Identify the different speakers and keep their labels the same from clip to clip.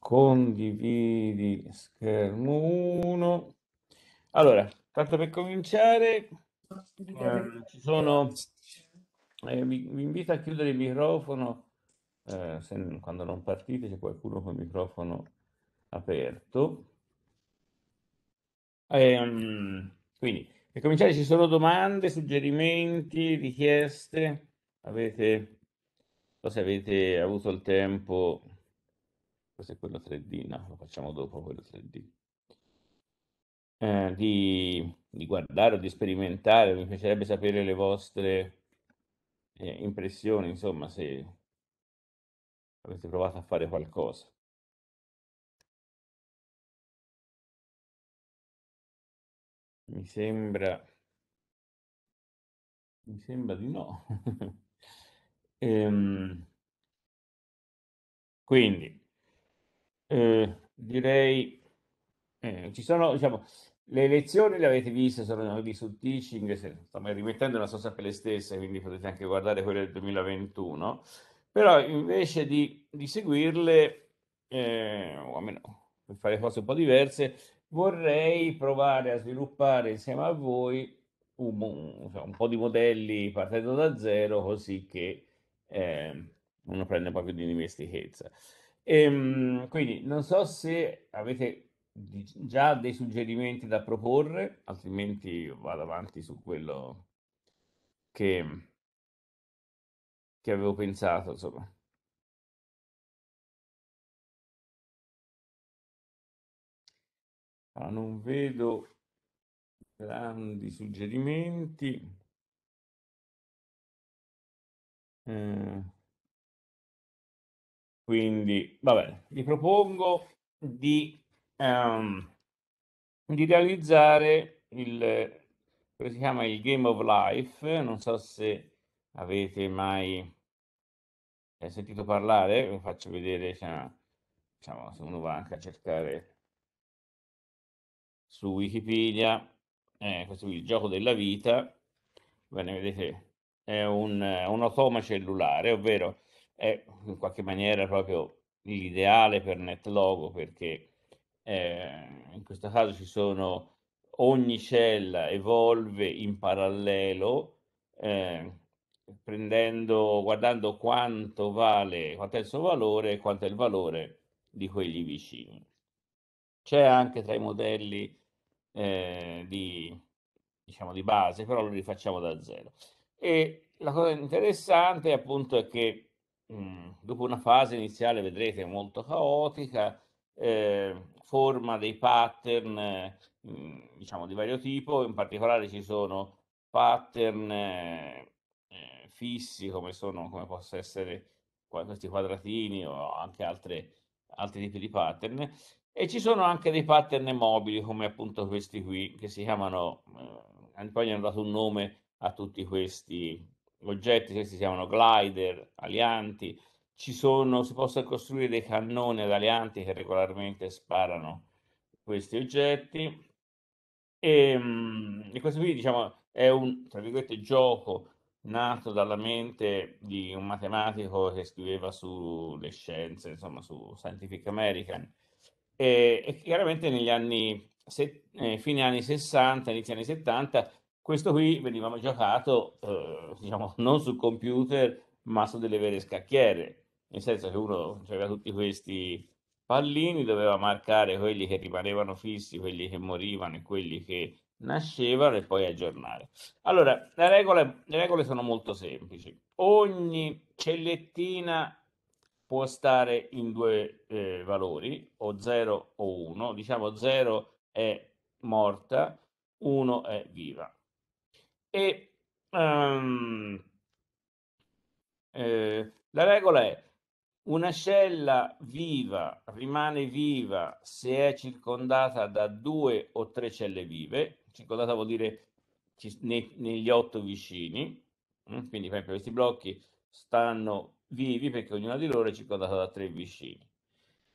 Speaker 1: Condividi schermo 1. Allora, tanto per cominciare, eh, ci sono, eh, vi, vi, invito a chiudere il microfono, eh, se, quando non partite c'è qualcuno con il microfono aperto. Ehm, quindi, per cominciare ci sono domande, suggerimenti, richieste? Avete, so se avete avuto il tempo questo è quello 3D, no, lo facciamo dopo quello 3D. Eh, di, di, guardare o di sperimentare, mi piacerebbe sapere le vostre eh, impressioni, insomma, se avete provato a
Speaker 2: fare qualcosa. Mi sembra, mi sembra
Speaker 1: di no. ehm, quindi, eh, direi, eh, ci sono, diciamo, le lezioni le avete viste, sono lì sul teaching, stiamo rimettendo una sosta per le stesse, quindi potete anche guardare quelle del 2021, però invece di, di seguirle, eh, o almeno per fare cose un po' diverse, vorrei provare a sviluppare insieme a voi un, un, un po' di modelli partendo da zero, così che eh, uno prende un po' più di dimestichezza. Ehm, quindi non so se avete già dei suggerimenti da proporre, altrimenti vado avanti su quello che, che avevo pensato, insomma.
Speaker 2: Allora, non vedo grandi suggerimenti. Eh. Quindi,
Speaker 1: vabbè, vi propongo di, um, di realizzare il, si chiama il Game of Life, non so se avete mai eh, sentito parlare, vi faccio vedere, cioè, diciamo, se uno va anche a cercare su Wikipedia, eh, questo qui, il gioco della vita, bene, vedete, è un, un automa cellulare, ovvero è in qualche maniera proprio l'ideale per NetLogo perché eh, in questo caso ci sono ogni cella evolve in parallelo eh, prendendo, guardando quanto vale, quanto è il suo valore e quanto è il valore di quelli vicini. C'è anche tra i modelli eh, di, diciamo, di base, però lo rifacciamo da zero. E la cosa interessante appunto è che Mm, dopo una fase iniziale, vedrete, molto caotica, eh, forma dei pattern, mh, eh, mm, diciamo, di vario tipo, in particolare ci sono pattern eh, eh fissi, come sono, come possono essere questi quadratini o anche altre, altri tipi di pattern, e ci sono anche dei pattern mobili, come appunto questi qui, che si chiamano, eh, poi hanno dato un nome a tutti questi oggetti, questi si chiamano glider, alianti, ci sono, si possono costruire dei cannoni ad alianti che regolarmente sparano questi oggetti e, ehm, e questo qui diciamo è un tra virgolette gioco nato dalla mente di un matematico che scriveva sulle scienze, insomma su Scientific American e, e chiaramente negli anni, se, eh, fine anni 60, inizio anni 70 questo qui veniva giocato, eh, diciamo, non sul computer, ma su delle vere scacchiere, nel senso che uno aveva tutti questi pallini, doveva marcare quelli che rimanevano fissi, quelli che morivano e quelli che nascevano e poi aggiornare. Allora, le regole, le regole sono molto semplici. Ogni cellettina può stare in due eh, valori, o 0 o 1. Diciamo 0 è morta, 1 è viva. E ehm, eh, la regola è una cella viva rimane viva se è circondata da due o tre celle vive, circondata vuol dire ne, negli otto vicini, mm, quindi per esempio questi blocchi stanno vivi perché ognuna di loro è circondata da tre vicini.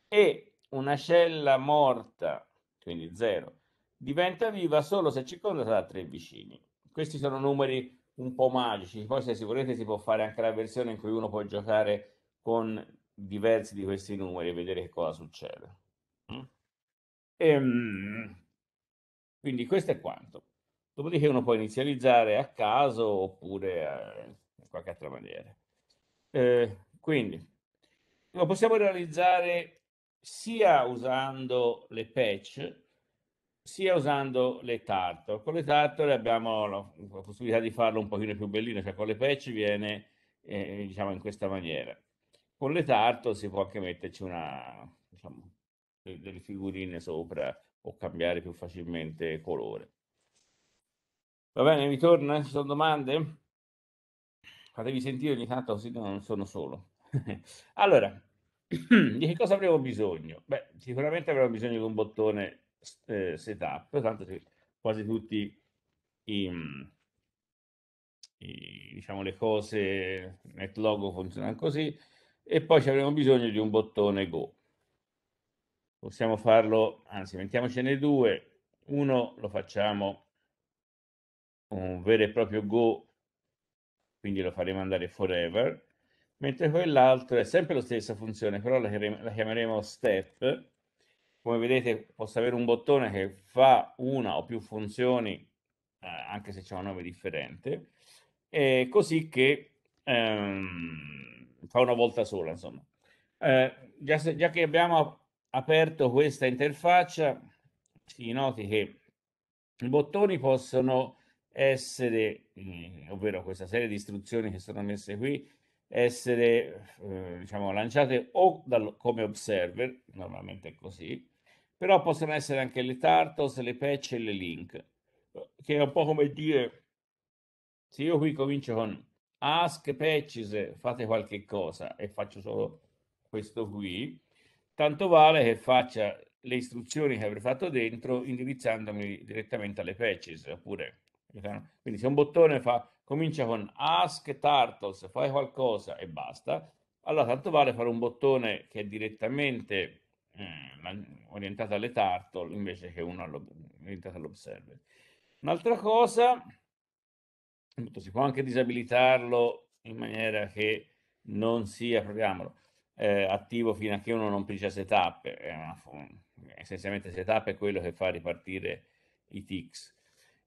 Speaker 1: E una cella morta, quindi zero, diventa viva solo se è circondata da tre vicini questi sono numeri un po' magici. Poi, se si volete, si può fare anche la versione in cui uno può giocare con diversi di questi numeri e vedere che cosa succede. Mm? E, ehm, quindi, questo è quanto. Dopodiché, uno può inizializzare a caso oppure eh, in qualche altra maniera. Eh, quindi, lo possiamo realizzare sia usando le patch sia usando le tartole. Con le tartole abbiamo la, possibilità di farlo un pochino più bellino, cioè con le patch viene eh, diciamo in questa maniera. Con le tartole si può anche metterci una, diciamo, delle figurine sopra o cambiare più facilmente colore. Va bene, mi torna? Ci sono domande? Fatevi sentire ogni tanto così non sono solo. allora, di che cosa avremo bisogno? Beh, sicuramente avremo bisogno di un bottone eh, setup, tanto che quasi tutti i, mm, i, diciamo le cose net logo funzionano così e poi ci avremo bisogno di un bottone go. Possiamo farlo, anzi mettiamocene due, uno lo facciamo un vero e proprio go, quindi lo faremo andare forever, mentre quell'altro è sempre la stessa funzione, però la, la chiameremo step come vedete posso avere un bottone che fa una o più funzioni, eh, anche se c'è un nome differente, eh, così che ehm, fa una volta sola, insomma. Eh, già, se, già, che abbiamo aperto questa interfaccia, si noti che i bottoni possono essere, eh, ovvero questa serie di istruzioni che sono messe qui, essere eh, diciamo, lanciate o dal, come observer, normalmente è così, però possono essere anche le tartos, le patch e le link, che è un po' come dire, se io qui comincio con ask patches, fate qualche cosa e faccio solo questo qui, tanto vale che faccia le istruzioni che avrei fatto dentro indirizzandomi direttamente alle patches, oppure quindi se un bottone fa, comincia con ask tartos, fai qualcosa e basta, allora tanto vale fare un bottone che è direttamente eh, orientata alle tartle invece che una orientata all'observer. Un'altra cosa, si può anche disabilitarlo in maniera che non sia, proviamolo, eh, attivo fino a che uno non pigia setup, è una, essenzialmente setup è quello che fa ripartire i tics.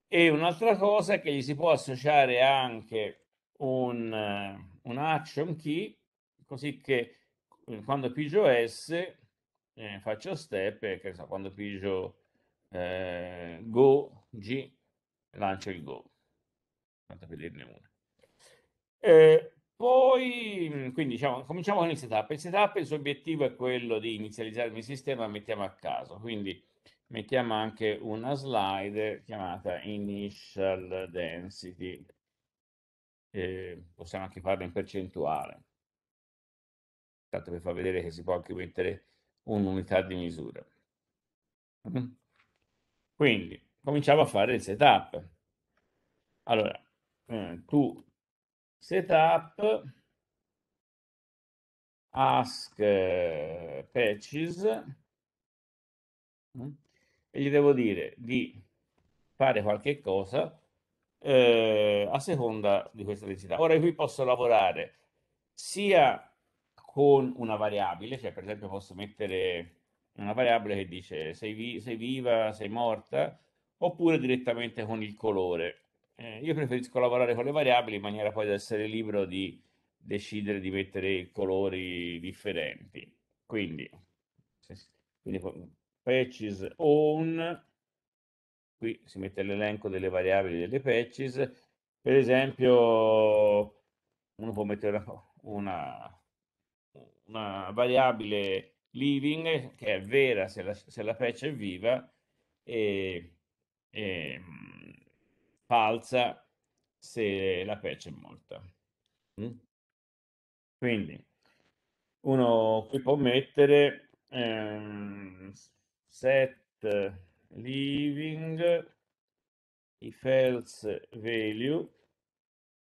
Speaker 1: E un'altra cosa è che gli si può associare anche un, un action key, così che eh, quando pigio S eh, faccio step e che so, quando pigio eh, go, g, lancio il go. Tanto per dirne una. Eh, poi, quindi diciamo, cominciamo con il setup. Il setup, il suo obiettivo è quello di inizializzare il mio sistema, mettiamo a caso. Quindi mettiamo anche una slide chiamata initial density. Eh, possiamo anche farlo in percentuale. Tanto per far vedere che si può anche mettere un'unità di misura. Mm. Quindi cominciamo a fare il setup. Allora, eh, tu setup ask eh, patches mm, e gli devo dire di fare qualche cosa eh, a seconda di questa densità. Ora qui posso lavorare sia con una variabile, cioè per esempio posso mettere una variabile che dice sei, vi sei viva, sei morta, oppure direttamente con il colore. Eh, io preferisco lavorare con le variabili in maniera poi da essere libero di decidere di mettere colori differenti. Quindi, quindi patches own, qui si mette l'elenco delle variabili delle patches, per esempio uno può mettere una, una una variabile living che è vera se la, se la patch è viva e, e mm, falsa se la patch è morta. Mm? Quindi uno qui può mettere ehm, set living if else value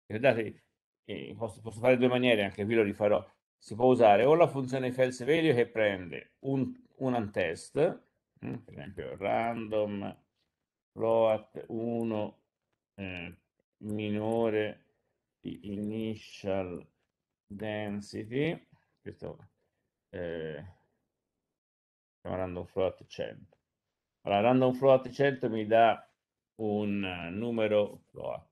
Speaker 1: guardate eh, posso, posso, fare due maniere anche qui lo rifarò si può usare o la funzione false value che prende un, un untest, mm, per esempio random float 1 eh, minore di initial density, questo eh, random float 100. Allora, random float 100 mi dà un eh, numero float,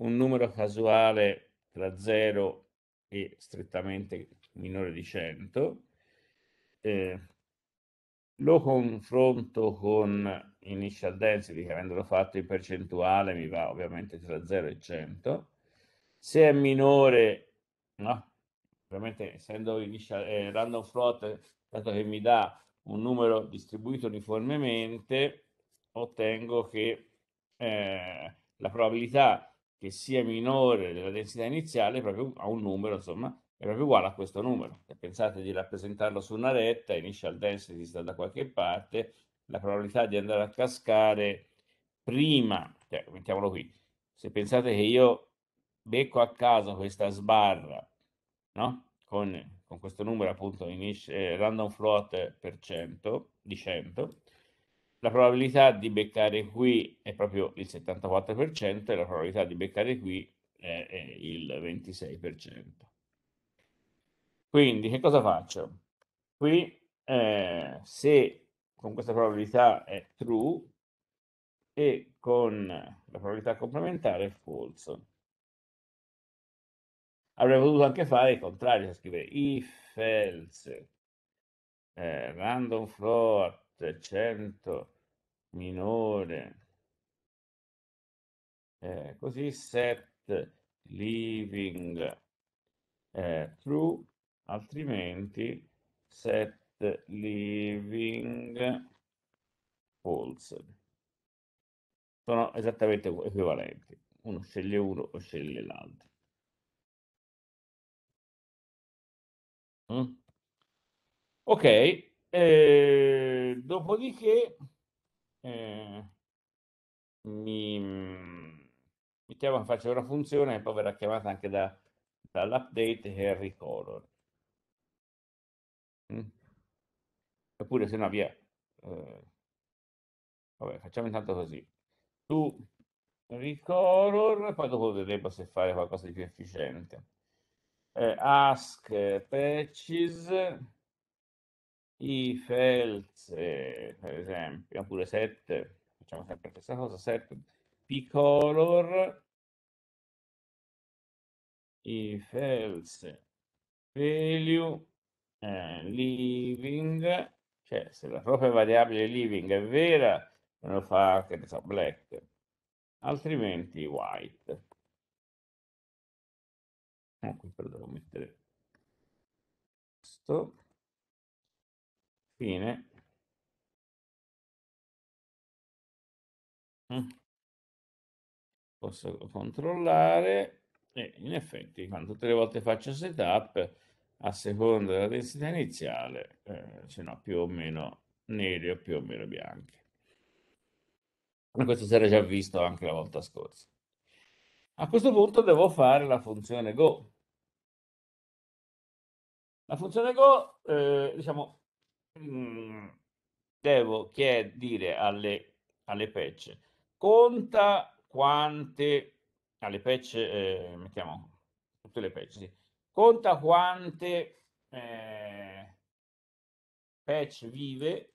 Speaker 1: un numero casuale tra 0 e e strettamente minore di 100, eh, lo confronto con initial density, che avendolo fatto in percentuale mi va ovviamente tra 0 e 100, se è minore, no, ovviamente essendo initial, eh, random float, dato che mi dà un numero distribuito uniformemente, ottengo che eh, la probabilità che sia minore della densità iniziale proprio a un numero, insomma, è proprio uguale a questo numero. Se pensate di rappresentarlo su una retta, initial density sta da qualche parte, la probabilità di andare a cascare prima, cioè, mettiamolo qui, se pensate che io becco a caso questa sbarra, no? Con, con questo numero appunto initial, eh, random float per 100, di 100, la probabilità di beccare qui è proprio il 74% e la probabilità di beccare qui è, è il 26%. Quindi che cosa faccio? Qui eh, se con questa probabilità è true e con la probabilità complementare è false. Avrei potuto anche fare il contrario, scrivere if else eh, random floor 700 minore. Eh, così set living eh, true, altrimenti set living false. Sono esattamente equivalenti. Uno sceglie uno o sceglie l'altro. Mm? Ok, e eh, dopodiché eh, mi, mi chiama, faccio una funzione e poi verrà chiamata anche da, dall'update che è il ricolor. Mm? Oppure se no via. Eh, vabbè, facciamo intanto così. Tu ricolor, poi dopo vedremo se fare qualcosa di più efficiente. Eh, ask patches i felze, per esempio, oppure set facciamo sempre la stessa cosa, set p-color, i felze, value, eh, living, cioè se la propria variabile living è vera, lo fa, che ne so, black, altrimenti white.
Speaker 2: Ecco, eh, però devo mettere questo fine.
Speaker 1: Mm. Posso controllare e in effetti quando tutte le volte faccio setup a seconda della densità iniziale eh, ce n'ho più o meno neri o più o meno bianchi. Ma questo si era già visto anche la volta scorsa. A questo punto devo fare la funzione go. La funzione go, eh, diciamo, Mhmm, devo chie dire alle alle patch: "Conta quante" alle patch, ehm, mettiamo tutte le patch, sì. "Conta quante, ehm, patch vive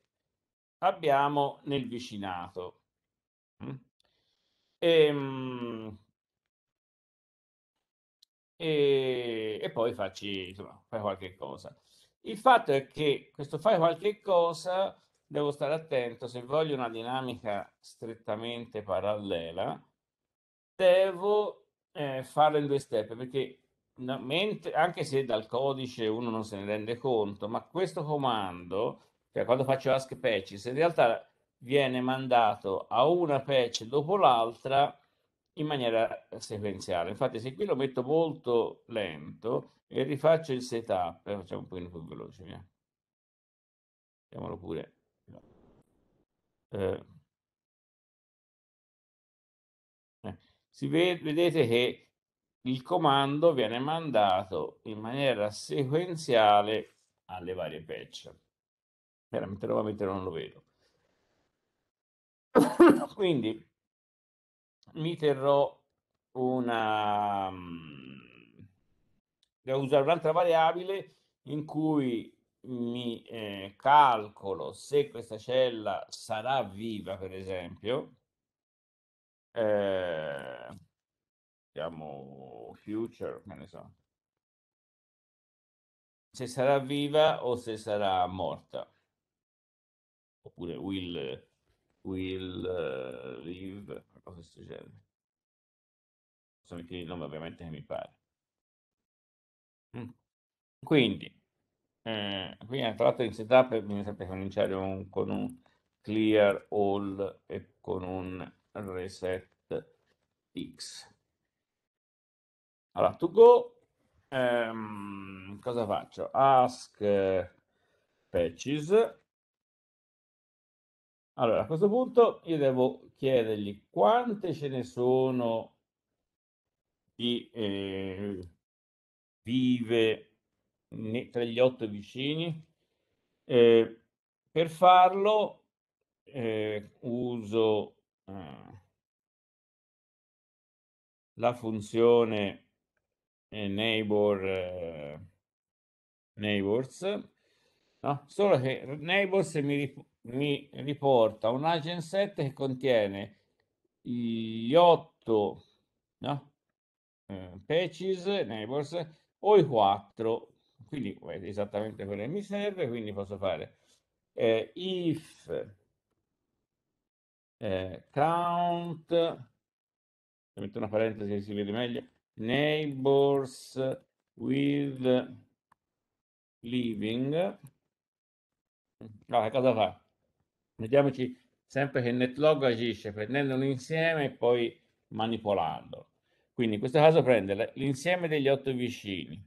Speaker 1: abbiamo nel vicinato". Mh. Mm? Ehm, e e poi facci insomma, fai qualche cosa. Il fatto è che questo fai qualche cosa, devo stare attento, se voglio una dinamica strettamente parallela, devo eh, farlo in due step, perché no, mentre, anche se dal codice uno non se ne rende conto, ma questo comando, cioè quando faccio ask patches, in realtà viene mandato a una patch dopo l'altra in maniera sequenziale. Infatti se qui lo metto molto lento e rifaccio il setup, eh, facciamo un pochino più veloce, via. Facciamolo pure. Eh. eh. Si vede, vedete che il comando viene mandato in maniera sequenziale alle varie patch. Veramente lo non lo vedo. Quindi mi terrò una... Mm, devo usare un'altra variabile in cui mi eh, calcolo se questa cella sarà viva, per esempio, eh, diciamo
Speaker 2: future,
Speaker 1: che ne so, se sarà viva o se sarà morta, oppure will, will uh, live, cose del genere. Sono il nome ovviamente che mi pare. Mm. Quindi, eh, quindi tra l'altro in setup bisogna sempre cominciare un, con un clear all e con un reset x. Allora, to go, ehm, cosa faccio? Ask patches. Allora, a questo punto io devo chiedergli quante ce ne sono di eh, vive tra gli otto vicini. Eh, per farlo eh, uso eh, la funzione eh, neighbor eh, neighbors no? solo che neighbors mi mi riporta un agent set che contiene gli 8 no? eh, patches, neighbors o i 4, quindi è esattamente quello che mi serve, quindi posso fare eh, if eh, count, metto una parentesi si vede meglio, neighbors with living, allora cosa fa? Vediamoci sempre che il netlog agisce prendendo un insieme e poi manipolandolo. Quindi in questo caso prende l'insieme degli otto vicini.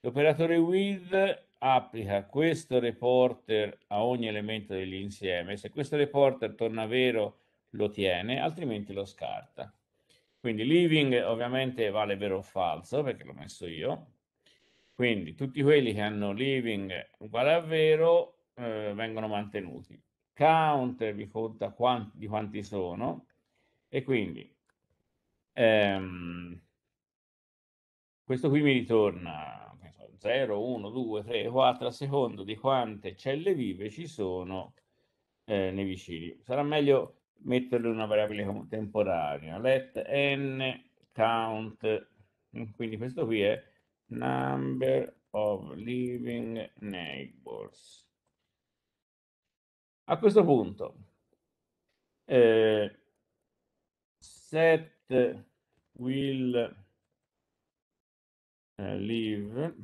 Speaker 1: L'operatore with applica questo reporter a ogni elemento dell'insieme. Se questo reporter torna vero lo tiene, altrimenti lo scarta. Quindi leaving ovviamente vale vero o falso, perché l'ho messo io. Quindi tutti quelli che hanno leaving uguale a vero eh, vengono mantenuti count vi conta quanti, di quanti sono e quindi ehm, questo qui mi ritorna 0, 1, 2, 3, 4 a secondo di quante celle vive ci sono eh, nei vicini. Sarà meglio metterle in una variabile temporanea, let n count, quindi questo qui è number of living neighbors. A questo punto, eh, set will
Speaker 2: eh, leave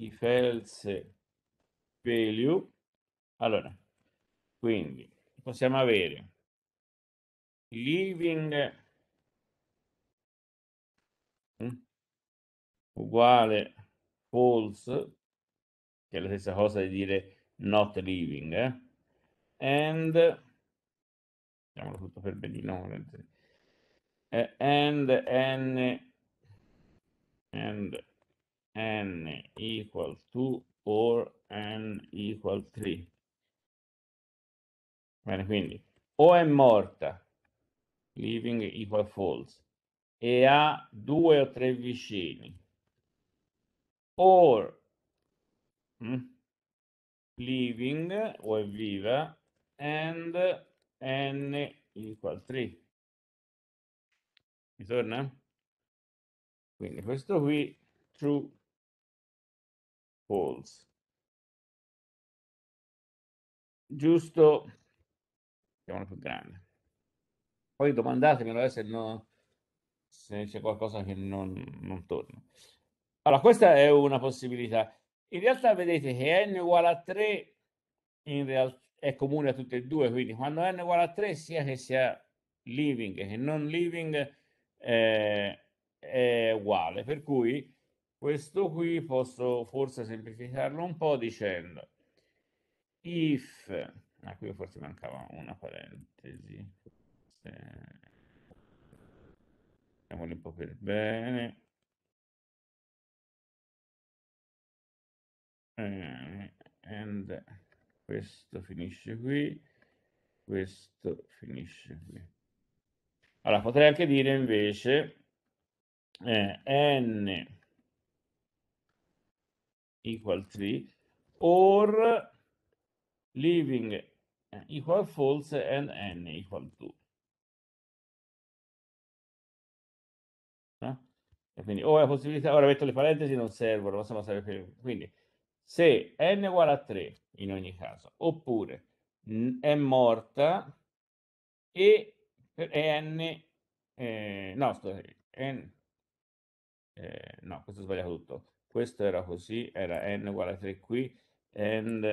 Speaker 2: if
Speaker 1: else value. Allora, quindi possiamo avere living mm, uguale false, che è la stessa cosa di dire not living eh? and facciamolo tutto per benino eh, and n and n equal to or n equal 3 bene quindi o è morta living equal false e ha due o tre vicini or mm? living o evviva and n equal 3 mi torna?
Speaker 2: quindi questo qui true false giusto
Speaker 1: mettiamolo più grande poi domandatemi eh, se, no, se c'è qualcosa che non, non torna allora questa è una possibilità in realtà vedete che n uguale a 3 in realtà è comune a tutte e due, quindi quando n uguale a 3 sia che sia living che non living eh, è uguale, per cui questo qui posso forse semplificarlo un po' dicendo if, ah qui forse mancava una parentesi, mettiamolo
Speaker 2: eh, un po' per bene,
Speaker 1: eh, and questo finisce qui questo finisce qui allora potrei anche dire invece eh, n equal 3 or leaving eh, equal false and n equal 2 eh? quindi o è la possibilità ora metto le parentesi non servono possono servire quindi se n uguale a 3 in ogni caso, oppure è morta e, n, eh, no, scusate, n, eh, no, questo è sbagliato tutto, questo era così, era n uguale a 3 qui, and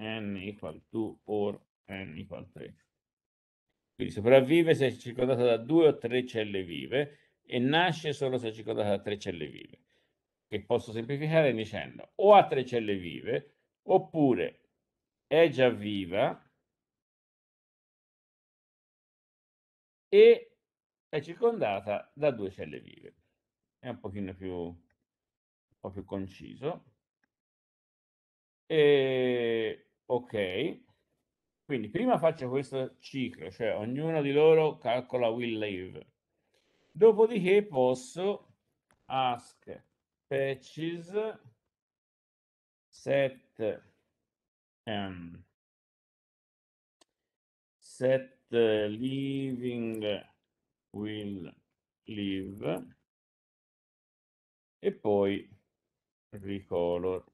Speaker 1: n equal 2 or n equal 3. Quindi sopravvive se è circondata da due o tre celle vive e nasce solo se è circondata da tre celle vive che posso semplificare dicendo o ha tre celle vive oppure è già viva e è circondata da due celle vive. È un pochino più, un po più conciso. E, ok, quindi prima faccio questo ciclo, cioè ognuno di loro calcola will live. Dopodiché posso ask patches set um, ehm. set living will live e poi ricolor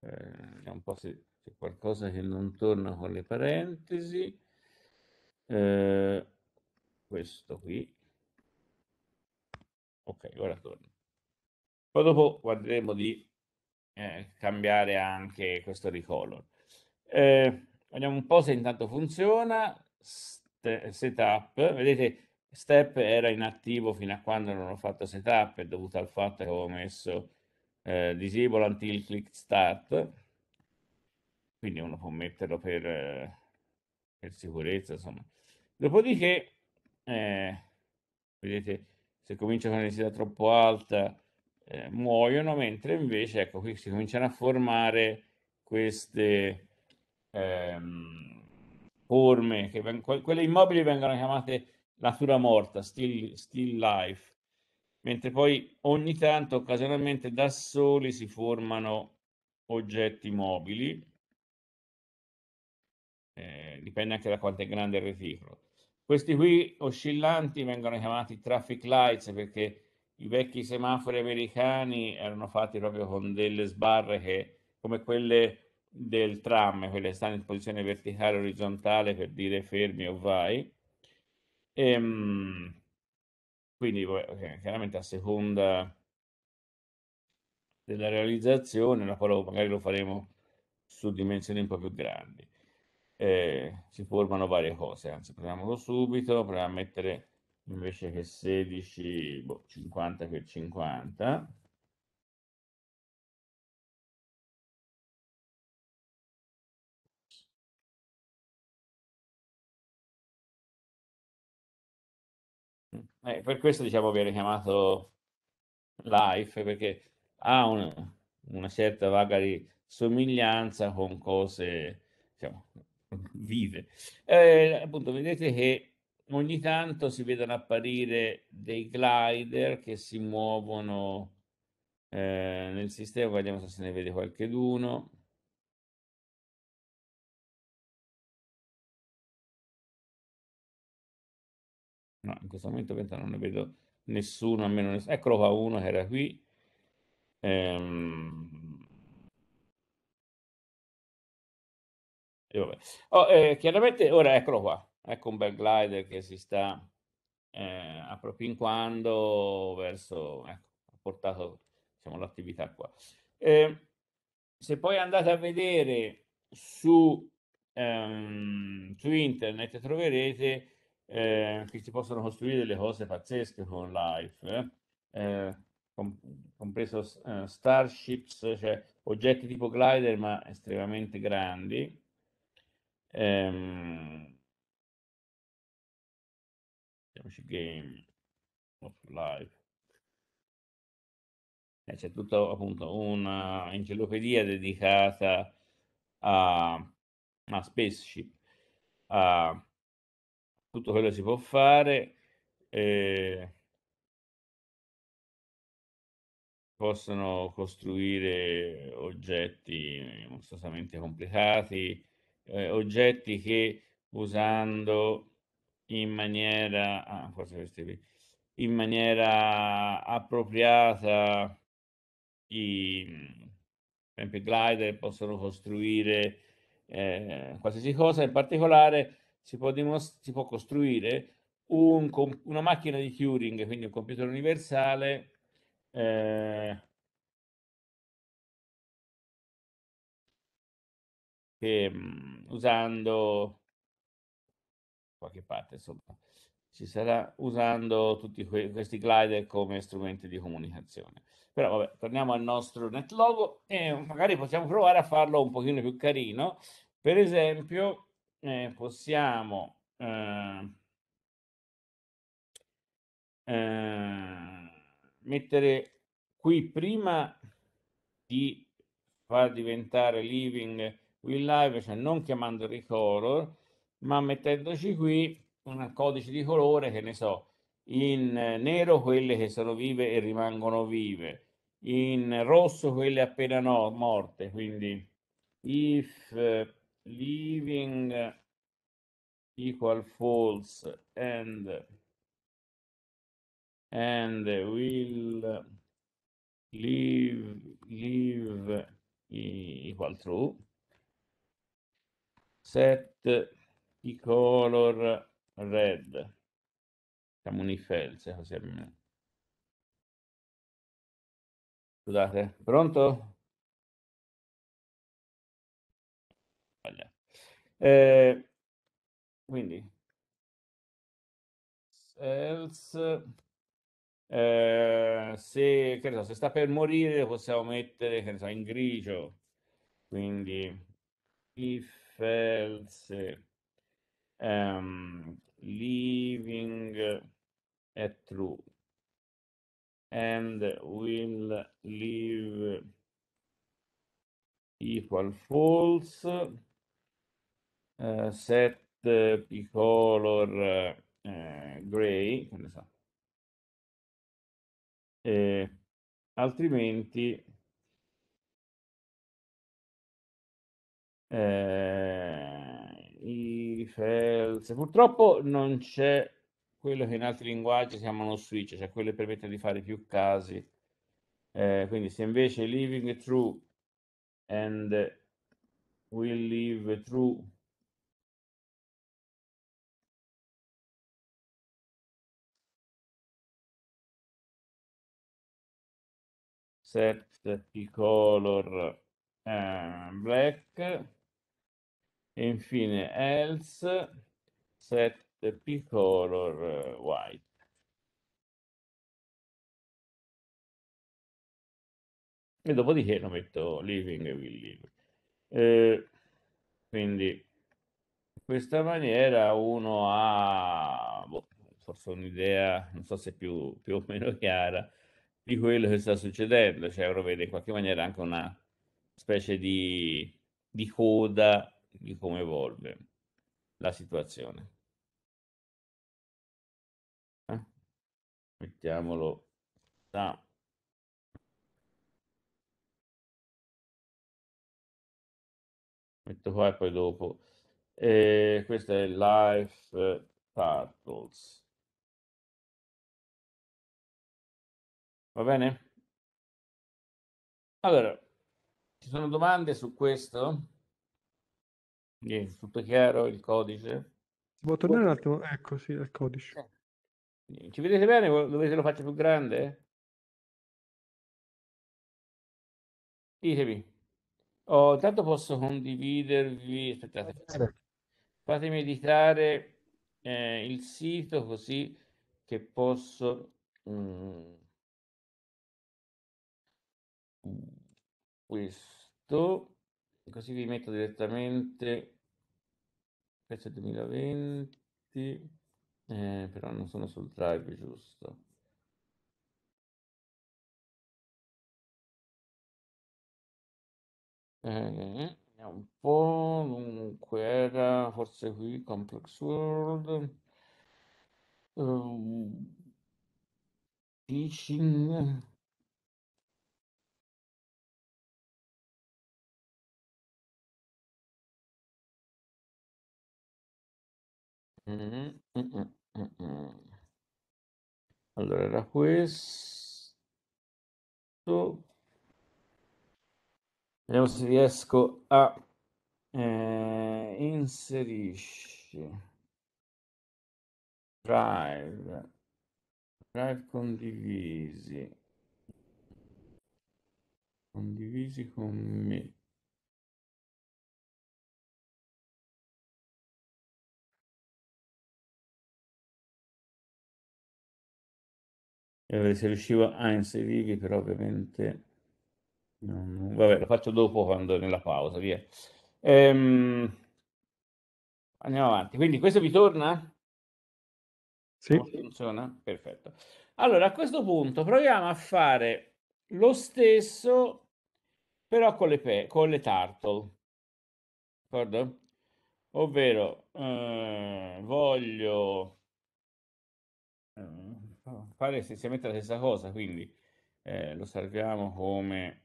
Speaker 1: eh, vediamo un po' se c'è qualcosa che non torna con le parentesi eh, questo qui ok ora torna poi dopo guarderemo di eh, cambiare anche questo recolor. Eh, vediamo un po' se intanto funziona. St setup, vedete, step era inattivo fino a quando non ho fatto setup, è dovuto al fatto che avevo messo eh, disable until click start. Quindi uno può metterlo per, eh, per sicurezza, insomma. Dopodiché, eh, vedete, se comincia con un'intensità troppo alta, eh, muoiono, mentre invece ecco qui si cominciano a formare queste ehm, forme, che veng- quelle immobili vengono chiamate natura morta, still, still life, mentre poi ogni tanto occasionalmente da soli si formano oggetti mobili, eh, dipende anche da quanto è grande il reticolo. Questi qui oscillanti vengono chiamati traffic lights perché i vecchi semafori americani erano fatti proprio con delle sbarre che, come quelle del tram, quelle che stanno in posizione verticale orizzontale per dire fermi o vai. E, ehm, quindi chiaramente a seconda della realizzazione, la quale magari lo faremo su dimensioni un po' più grandi. Eh, si formano varie cose, anzi proviamolo subito, proviamo a mettere invece che 16, boh, 50 per 50. Eh, per questo diciamo viene chiamato life, perché ha un, una certa vaga di somiglianza con cose diciamo, vive. Eh, appunto, vedete che ogni tanto si vedono apparire dei glider che si muovono eh, nel sistema, vediamo se se ne vede qualcuno.
Speaker 2: No, in questo momento non ne vedo
Speaker 1: nessuno, almeno ness- eccolo qua uno che era qui. Ehm... Oh, eh, chiaramente ora eccolo qua. Ecco un bel glider che si sta eh, appropinquando verso, ecco, ha portato diciamo, l'attività qua. Eh, se poi andate a vedere su, ehm, su internet troverete eh, che si possono costruire delle cose pazzesche con Life, eh? eh com compreso eh, Starships, cioè oggetti tipo glider ma estremamente grandi. Ehm, Vediamoci game of life. Eh, c'è tutta appunto una enciclopedia dedicata a, a spaceship, a tutto quello che si può fare. Eh, possono costruire oggetti mostruosamente complicati, eh, oggetti che usando in maniera, ah, in maniera appropriata i tempi glider possono costruire eh, qualsiasi cosa, in particolare si può, si può costruire un una macchina di Turing, quindi un computer universale, eh,
Speaker 2: che, mm, usando
Speaker 1: qualche parte, insomma, ci sarà usando tutti que- questi glider come strumenti di comunicazione. Però vabbè, torniamo al nostro netlogo e magari possiamo provare a farlo un pochino più carino. Per esempio, eh, possiamo eh, eh, mettere qui prima di far diventare living will live, cioè non chiamando recolor, ma mettendoci qui un codice di colore che ne so, in nero quelle che sono vive e rimangono vive, in rosso quelle appena no, morte, quindi if living equal false and and will live, leave equal true set color red siamo unifelse eh, così almeno scusate eh. pronto
Speaker 2: eh,
Speaker 1: quindi else eh, se, so, se, sta per morire possiamo mettere so, in grigio quindi if else um, living at true and will leave equal false uh, set p color uh, eh, uh, gray so. eh, altrimenti eh, Fels. Purtroppo non c'è quello che in altri linguaggi si chiamano switch, cioè quello che permette di fare più casi. Eh, quindi se invece living true and will live true
Speaker 2: set the color
Speaker 1: eh, black e infine else set color white.
Speaker 2: E dopodiché lo metto
Speaker 1: living e will live. Eh, quindi in questa maniera uno ha boh, forse un'idea, non so se più, più o meno chiara, di quello che sta succedendo, cioè uno vede in qualche maniera anche una specie di, di coda di come evolve la situazione. Eh?
Speaker 2: Mettiamolo da metto qua e poi dopo. E questo è Life Turtles. Va bene? Allora,
Speaker 1: ci sono domande su questo? Niente, tutto chiaro, il codice. Può boh. tornare un attimo? Ecco, sì, al codice. Eh. Ci vedete bene? Dovete
Speaker 2: lo faccio più grande? Ditemi.
Speaker 1: Oh, intanto posso condividervi, aspettate, aspettate. fatemi editare eh, il sito così che posso... Mm, questo, così vi metto direttamente Lecce 2020, eh, però non sono sul drive giusto. Eh, un po', dunque era forse qui Complex World. Um, ehm,
Speaker 2: phishing Mm-hmm, mm-hmm, mm-hmm. allora
Speaker 1: era questo. Vediamo se riesco a eh, inserisci drive, drive condivisi, condivisi con
Speaker 2: me.
Speaker 1: se riuscivo a inserirvi, però ovviamente... Non... Vabbè, lo faccio dopo quando nella pausa, via. Ehm... Andiamo avanti. Quindi questo vi torna? Sì. Funziona? Perfetto. Allora, a questo punto proviamo a fare lo stesso, però con le, pe- con le turtle. D'accordo? Ovvero, eh, voglio... Eh, fare essenzialmente la stessa cosa, quindi eh, lo salviamo come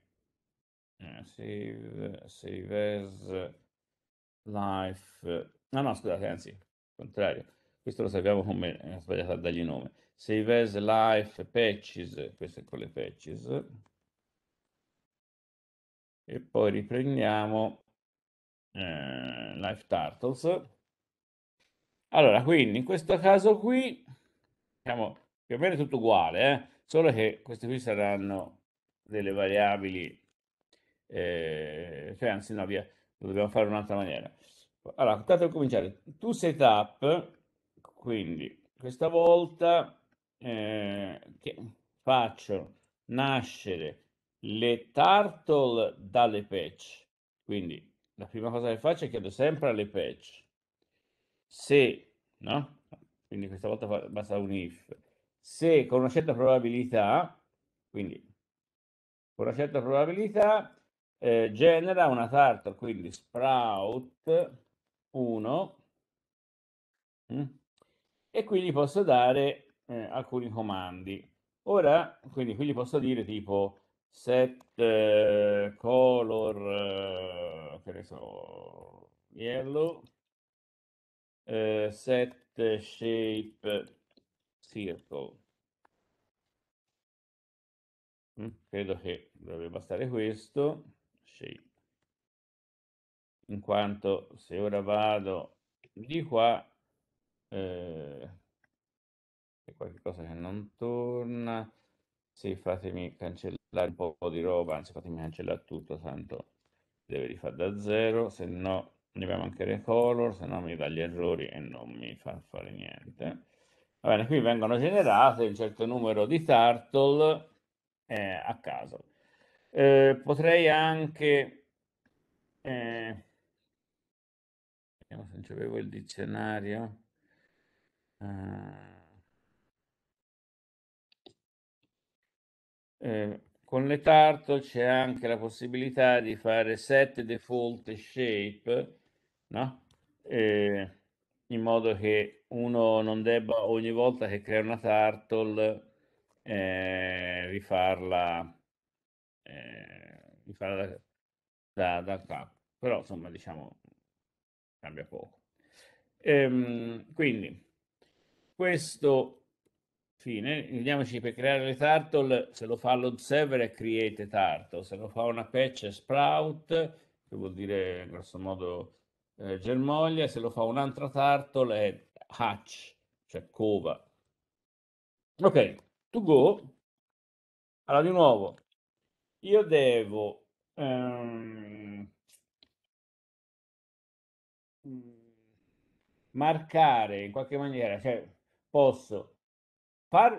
Speaker 1: eh, save, save as life, no no scusate anzi, contrario, questo lo salviamo come, è eh, sbagliato a dargli nome, save as life patches, questo è con le patches, e poi riprendiamo eh, life turtles, allora, quindi in questo caso qui diciamo, più o meno tutto uguale, eh? solo che queste qui saranno delle variabili, eh, cioè anzi no, via, lo dobbiamo fare in un'altra maniera. Allora, intanto per cominciare, tu setup, quindi questa volta eh, faccio nascere le turtle dalle patch, quindi la prima cosa che faccio è chiedo sempre alle patch, se, no? Quindi questa volta basta un if, se con una certa probabilità, quindi con una certa probabilità, eh, genera una tartar, quindi sprout 1, mm, e qui gli posso dare eh, alcuni comandi. Ora, quindi qui gli posso dire tipo set eh, color, eh, che ne so, yellow, eh, set shape circle. Mm, credo che dovrebbe bastare questo, shape. In quanto se ora vado di qua, eh, c'è qualcosa che non torna, se fatemi cancellare un po' di roba, anzi fatemi cancellare tutto, tanto deve rifare da zero, se no mi va a mancare color, se no mi dà gli errori e non mi fa fare niente. Va bene, qui vengono generate un certo numero di turtle eh, a caso. Eh, potrei anche... Eh, vediamo se non avevo il dizionario. Eh, eh, con le turtle c'è anche la possibilità di fare set default shape, no? Eh, in modo che uno non debba ogni volta che crea una turtle eh, rifarla, eh, rifarla da, da, da, capo. Però insomma diciamo cambia poco. Ehm, quindi questo fine, vediamoci per creare le turtle, se lo fa l'observer è create turtle, se lo fa una patch è sprout, che vuol dire in grosso modo eh, germoglia, se lo fa un'altra turtle è Hatch, cioè Cova. Ok, to go. Allora, di nuovo, io devo... Um, marcare in qualche maniera, cioè posso far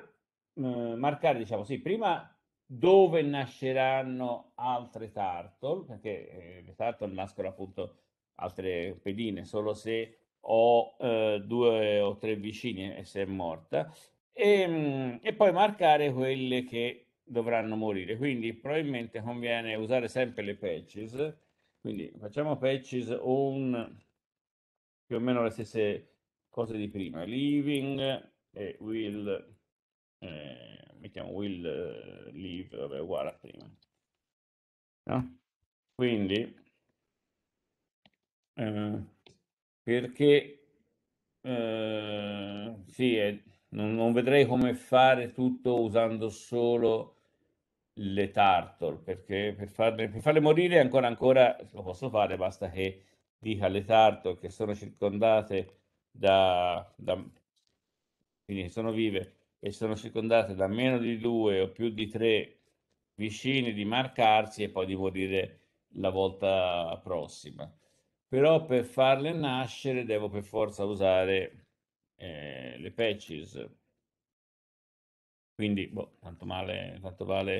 Speaker 1: eh, marcare, diciamo, sì, prima dove nasceranno altre turtle, perché eh, le turtle nascono appunto altre pedine, solo se o eh, due o tre vicini e se è morta, e, ehm, e poi marcare quelle che dovranno morire. Quindi probabilmente conviene usare sempre le patches, quindi facciamo patches o più o meno le stesse cose di prima, living e will, eh, mettiamo will eh, leave live, vabbè, uguale a prima. No? Quindi... Eh, perché eh, sì, è, eh, non, non, vedrei come fare tutto usando solo le turtle, perché per farle, per farle morire ancora, ancora lo posso fare, basta che dica le turtle che sono circondate da, da quindi sono vive e sono circondate da meno di due o più di tre vicini di marcarsi e poi di morire la volta prossima però per farle nascere devo per forza usare eh, le patches. Quindi, boh, tanto male, tanto vale.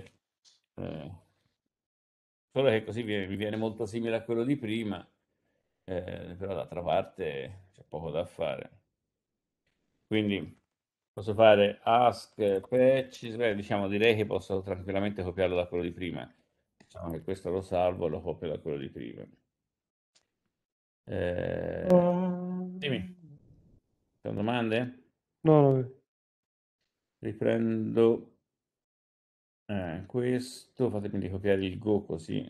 Speaker 1: Eh. Solo che così mi viene molto simile a quello di prima, eh, però d'altra parte c'è poco da fare. Quindi posso fare ask patches, beh, diciamo direi che posso tranquillamente copiarlo da quello di prima. Diciamo che questo lo salvo e lo copio da quello di prima. Eh, dimmi, sono domande? No, no. Riprendo eh, questo, fatemi ricopiare il Go così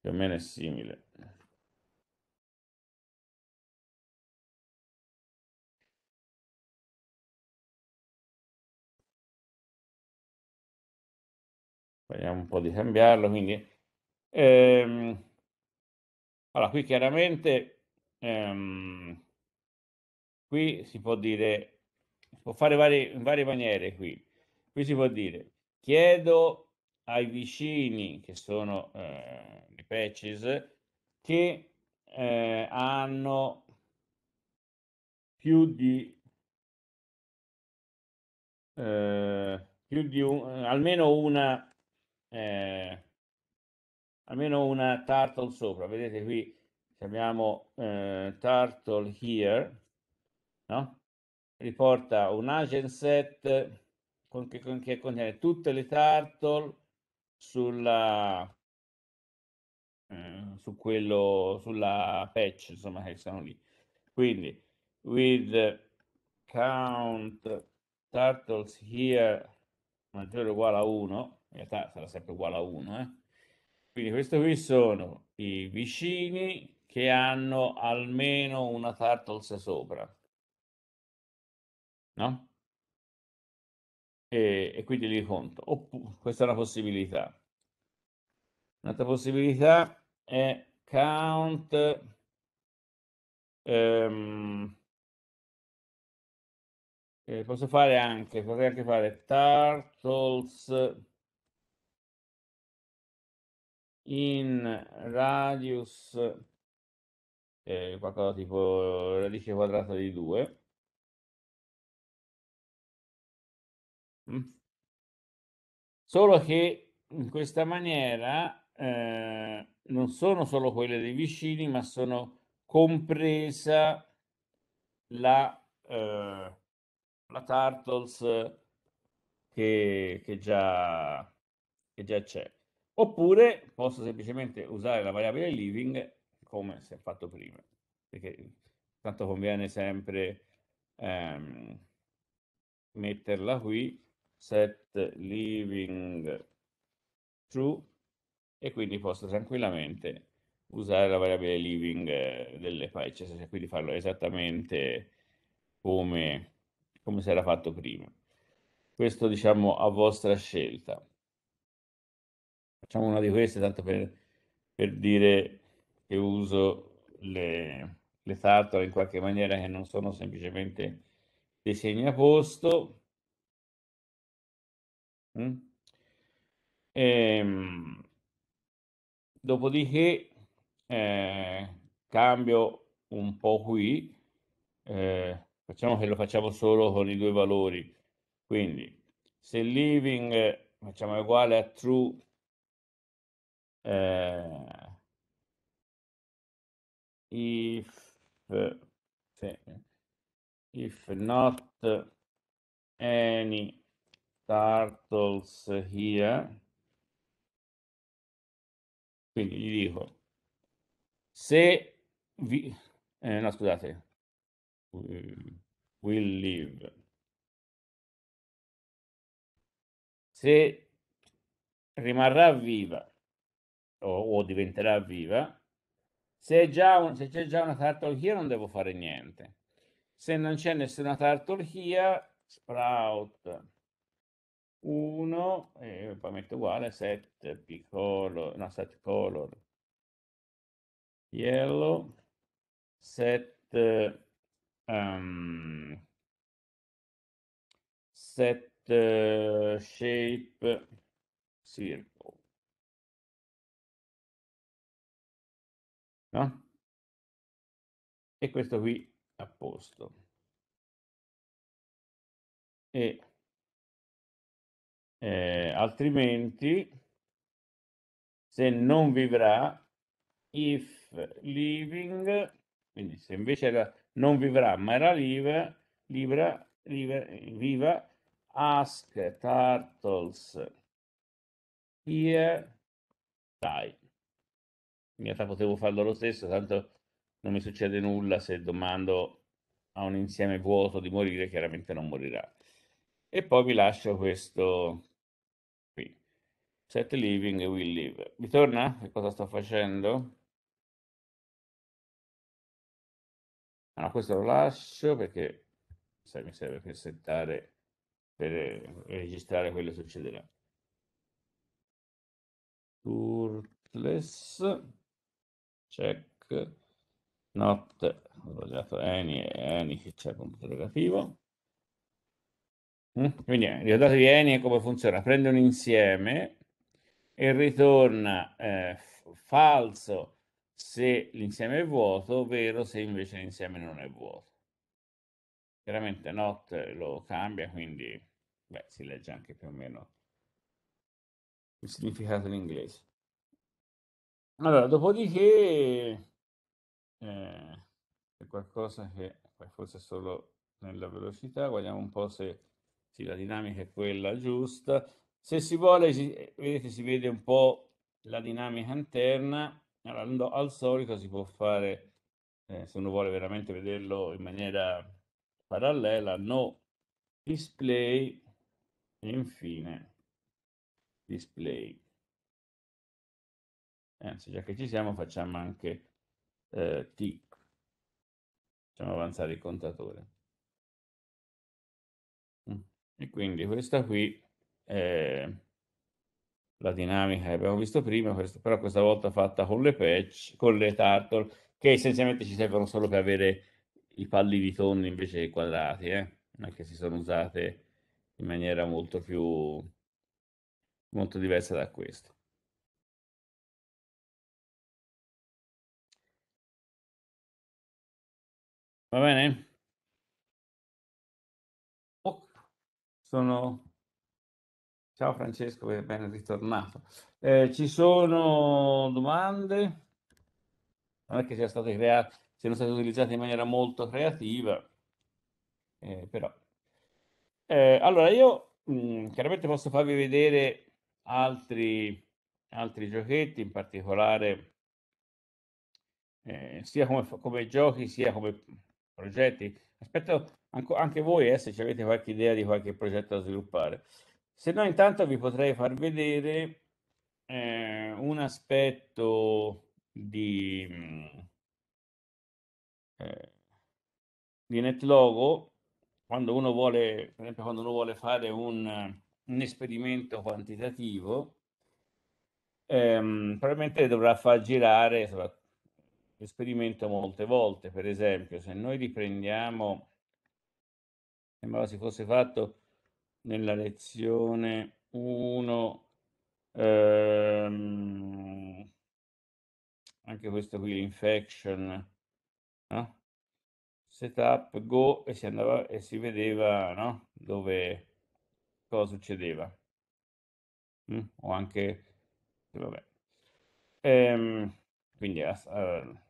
Speaker 1: più
Speaker 2: o meno è simile. Vediamo un po' di cambiarlo, quindi... Ehm,
Speaker 1: allora, qui chiaramente ehm, qui si può dire, si può fare varie, in varie maniere qui. Qui si può dire, chiedo ai vicini, che sono eh, i patches, che eh, hanno più di, eh, più di un, eh, almeno una eh, almeno una turtle sopra vedete qui abbiamo eh, turtle here, no? riporta un agent set con che, con che contiene tutte le turtle sulla, eh, su quello, sulla patch, insomma, che sono lì. Quindi, with count turtles here maggiore o uguale a 1, in realtà sarà sempre uguale a 1, eh? quindi questi qui sono i vicini che hanno almeno una turtles sopra. No? E, e quindi li conto. Oppure, questa è una possibilità. Un'altra possibilità è count ehm,
Speaker 2: eh, posso fare anche, potrei anche fare turtles
Speaker 1: in radius eh, qualcosa tipo radice quadrata di
Speaker 2: 2. Mm.
Speaker 1: Solo che in questa maniera eh, non sono solo quelle dei vicini, ma sono compresa la, eh, la Turtles che, che già c'è. Oppure posso semplicemente usare la variabile living come si è fatto prima, perché tanto conviene sempre ehm, metterla qui, set living true, e quindi posso tranquillamente usare la variabile living delle file, cioè quindi farlo esattamente come, come si era fatto prima. Questo diciamo a vostra scelta. Facciamo una di queste tanto per, per dire e uso le, le tartare in qualche maniera che non sono semplicemente dei segni a posto. Mm? E, ehm, dopodiché eh, cambio un po' qui, eh, facciamo che lo facciamo solo con i due valori, quindi se living eh, facciamo uguale a true eh, if eh, sì, if not any turtles here quindi gli dico se vi eh, no scusate
Speaker 2: eh, will live
Speaker 1: se rimarrà viva o, o diventerà viva se, un, se c'è già una tartarchia non devo fare niente. Se non c'è nessuna tartarchia, sprout 1 e poi metto uguale set piccolo, no set color yellow set um,
Speaker 2: ehm, set uh, shape circle no? E questo qui a posto. E
Speaker 1: eh, altrimenti, se non vivrà, if living, quindi se invece era, non vivrà ma era live, libera, libera, viva, ask turtles here die in realtà potevo farlo lo stesso, tanto non mi succede nulla se domando a un insieme vuoto di morire, chiaramente non morirà. E poi vi lascio questo qui. Set living e will live. Vi torna che cosa sto facendo?
Speaker 2: Allora, ah, questo lo lascio
Speaker 1: perché sai, mi serve per settare, per eh, registrare quello che succederà. Turtless check not ho sbagliato any any che c'è punto interrogativo mm, quindi eh, ricordatevi any come funziona prende un insieme e ritorna eh, falso se l'insieme è vuoto vero se invece l'insieme non è vuoto chiaramente not lo cambia quindi beh, si legge anche più o meno il significato in inglese allora, dopodiché eh, c'è qualcosa che forse solo nella velocità, guardiamo un po' se sì, la dinamica è quella giusta. Se si vuole, si, eh, vedete, si vede un po' la dinamica interna. Allora, al solito si può fare, eh, se uno vuole veramente vederlo in maniera parallela, no display, e infine display. Eh, anzi, già che ci siamo, facciamo anche eh, T. Facciamo avanzare il contatore. Mm. E quindi questa qui è la dinamica che abbiamo visto prima, però questa volta fatta con le patch, con le turtle, che essenzialmente ci servono solo per avere i palli di tonno invece che i quadrati, eh? che si sono usate in maniera molto più molto diversa da queste. Va bene? Sono... Ciao Francesco, ben ritornato. Eh, ci sono domande? Non è che siano state create, siano state utilizzate in maniera molto creativa, eh, però. Eh, allora, io mh, mm, chiaramente posso farvi vedere altri, altri giochetti, in particolare eh, sia come, come giochi sia come progetti. Aspetto anche voi eh, se avete qualche idea di qualche progetto da sviluppare. Se no, intanto vi potrei far vedere eh, un aspetto di, mm, eh, di NetLogo quando uno vuole, per esempio, quando uno vuole fare un, un esperimento quantitativo. Ehm, probabilmente dovrà far girare, soprattutto esperimento molte volte. Per esempio, se noi riprendiamo, sembrava si fosse fatto nella lezione 1, ehm, anche questo qui, l'infection, no? setup, go e si, andava, e si vedeva no? dove cosa succedeva. Mm? O anche, vabbè. Ehm, quindi ehm,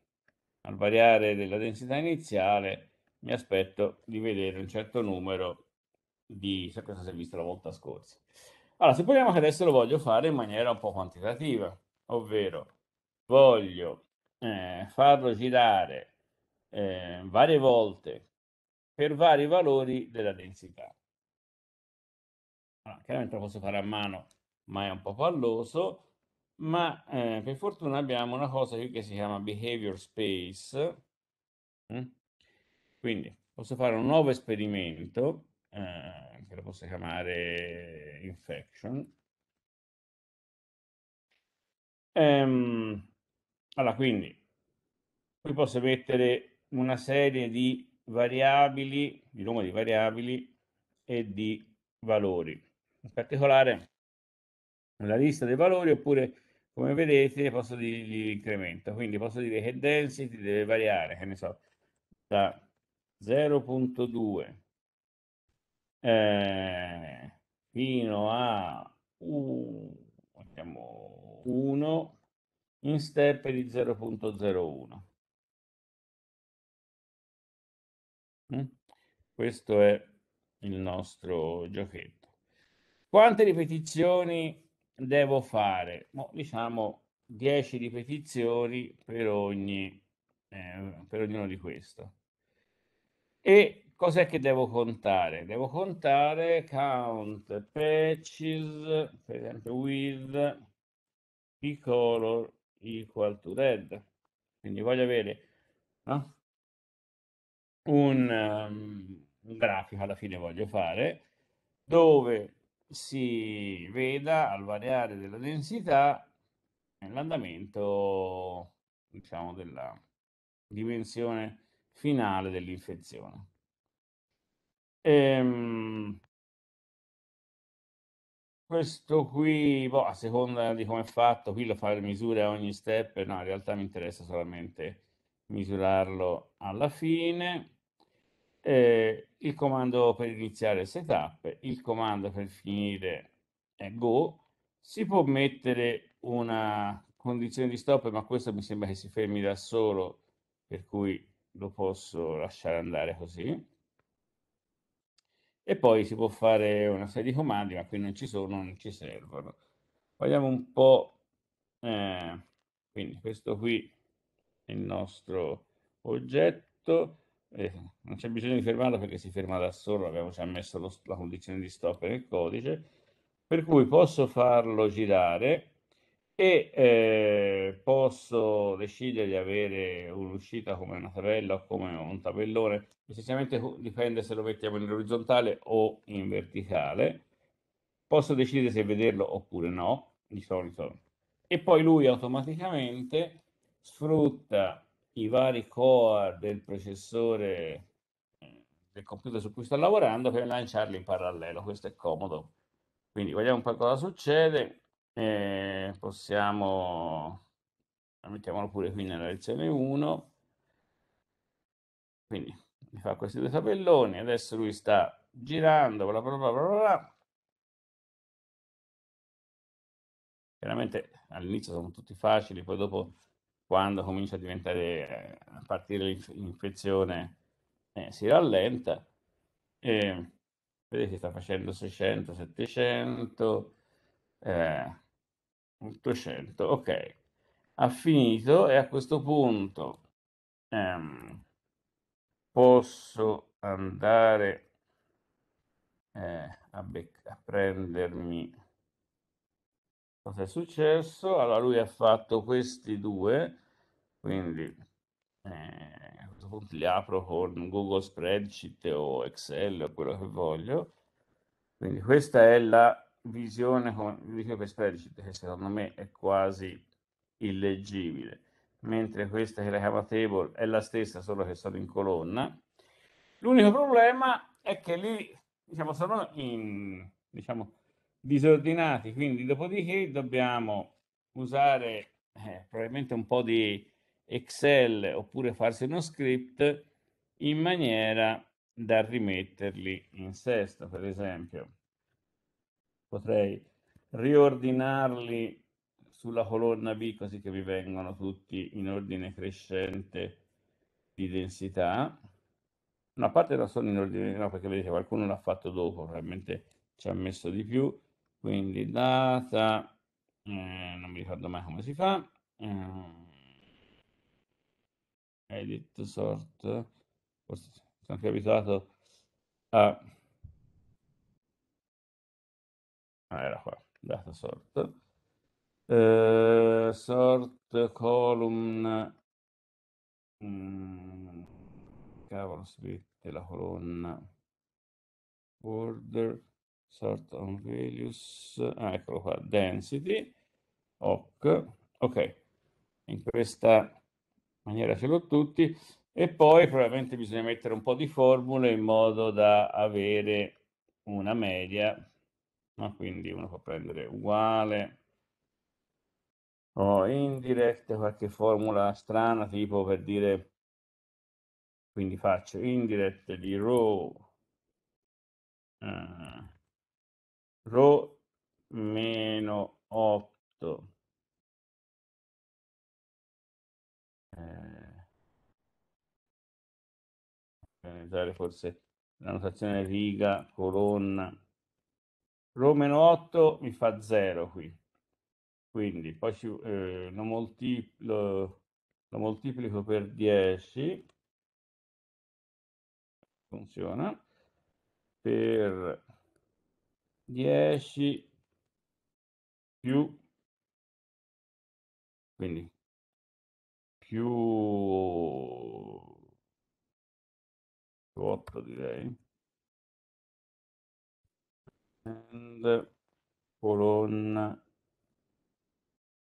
Speaker 1: al variare della densità iniziale mi aspetto di vedere un certo numero di, se questo si è visto la volta scorsa. Allora, supponiamo che adesso lo voglio fare in maniera un po' quantitativa, ovvero voglio eh, farlo girare eh, varie volte per vari valori della densità. Allora, chiaramente lo posso fare a mano, ma è un po' palloso ma eh, per fortuna abbiamo una cosa qui che si chiama behavior space. Mm? Quindi posso fare un nuovo esperimento, eh, che lo posso chiamare infection. Ehm, allora, quindi, qui posso mettere una serie di variabili, di nome di variabili e di valori. In particolare, la lista dei valori oppure come vedete posso dirgli l'incremento, quindi posso dire che density deve variare, che ne so, da 0.2 eh, fino a 1, diciamo 1 in step di 0.01. Mm? Questo è il nostro giochetto. Quante ripetizioni devo fare? Mo, diciamo 10 ripetizioni per, ogni, eh, per ognuno di questo. E cos'è che devo contare? Devo contare count patches, per esempio with color equal to red. Quindi voglio avere no? un, um, un grafico alla fine voglio fare dove si veda al variare della densità l'andamento diciamo, della dimensione finale dell'infezione. Ehm, questo qui, boh, a seconda di come è fatto, qui lo fa le misure a ogni step, no, in realtà mi interessa solamente misurarlo alla fine eh, il comando per iniziare setup, il comando per finire è go, si può mettere una condizione di stop, ma questo mi sembra che si fermi da solo, per cui lo posso lasciare andare così. E poi si può fare una serie di comandi, ma qui non ci sono, non ci servono. Vediamo un po', eh, quindi questo qui è il nostro oggetto, eh, non c'è bisogno di fermarlo perché si ferma da solo, abbiamo già messo lo, la condizione di stop nel codice, per cui posso farlo girare e eh, posso decidere di avere un'uscita come una tabella o come un tabellone, essenzialmente dipende se lo mettiamo in orizzontale o in verticale, posso decidere se vederlo oppure no, di solito, e poi lui automaticamente sfrutta i vari core del processore eh, del computer su cui sto lavorando per lanciarli in parallelo. Questo è comodo. Quindi vediamo un po' cosa succede. Eh, possiamo mettiamolo pure qui nella lezione 1. Quindi mi fa questi due tabelloni. Adesso lui sta girando. Bla bla bla bla Chiaramente all'inizio sono tutti facili, poi dopo quando comincia a diventare, a partire l'infezione, eh, si rallenta. E, vedete, sta facendo 600, 700, eh, 800, ok. Ha finito e a questo punto ehm, posso andare eh, a, a prendermi Cosa è successo? Allora lui ha fatto questi due, quindi eh, a questo punto li apro con Google Spreadsheet o Excel o quello che voglio. Quindi questa è la visione con dico per spreadsheet che secondo me è quasi illeggibile, mentre questa che la chiama table è la stessa, solo che sono in colonna. L'unico problema è che lì diciamo, sono in, diciamo, disordinati, quindi dopodiché dobbiamo usare eh, probabilmente un po' di Excel oppure farsi uno script in maniera da rimetterli in sesto, per esempio. Potrei riordinarli sulla colonna B così che vi vengono tutti in ordine crescente di densità. a parte non sono in ordine, no, perché vedete qualcuno l'ha fatto dopo, probabilmente ci ha messo di più quindi data eh, non mi ricordo mai come si fa eh, edit sort forse sono anche abituato a ah, era qua data sort eh, sort column mm, cavolo si vede la colonna order sort on values, ah, eccolo qua, density, ok, ok, in questa maniera ce l'ho tutti, e poi probabilmente bisogna mettere un po' di formule in modo da avere una media, no? quindi uno può prendere uguale, o indirect, qualche formula strana, tipo per dire, quindi faccio indirect di row, uh, Rho
Speaker 2: meno 8
Speaker 1: eh, organizzare forse la notazione riga, colonna rho meno 8 mi fa 0 qui quindi poi ci, eh, lo, moltiplo, lo moltiplico per 10 funziona per 10
Speaker 2: più, quindi più 8 direi, and
Speaker 1: colonna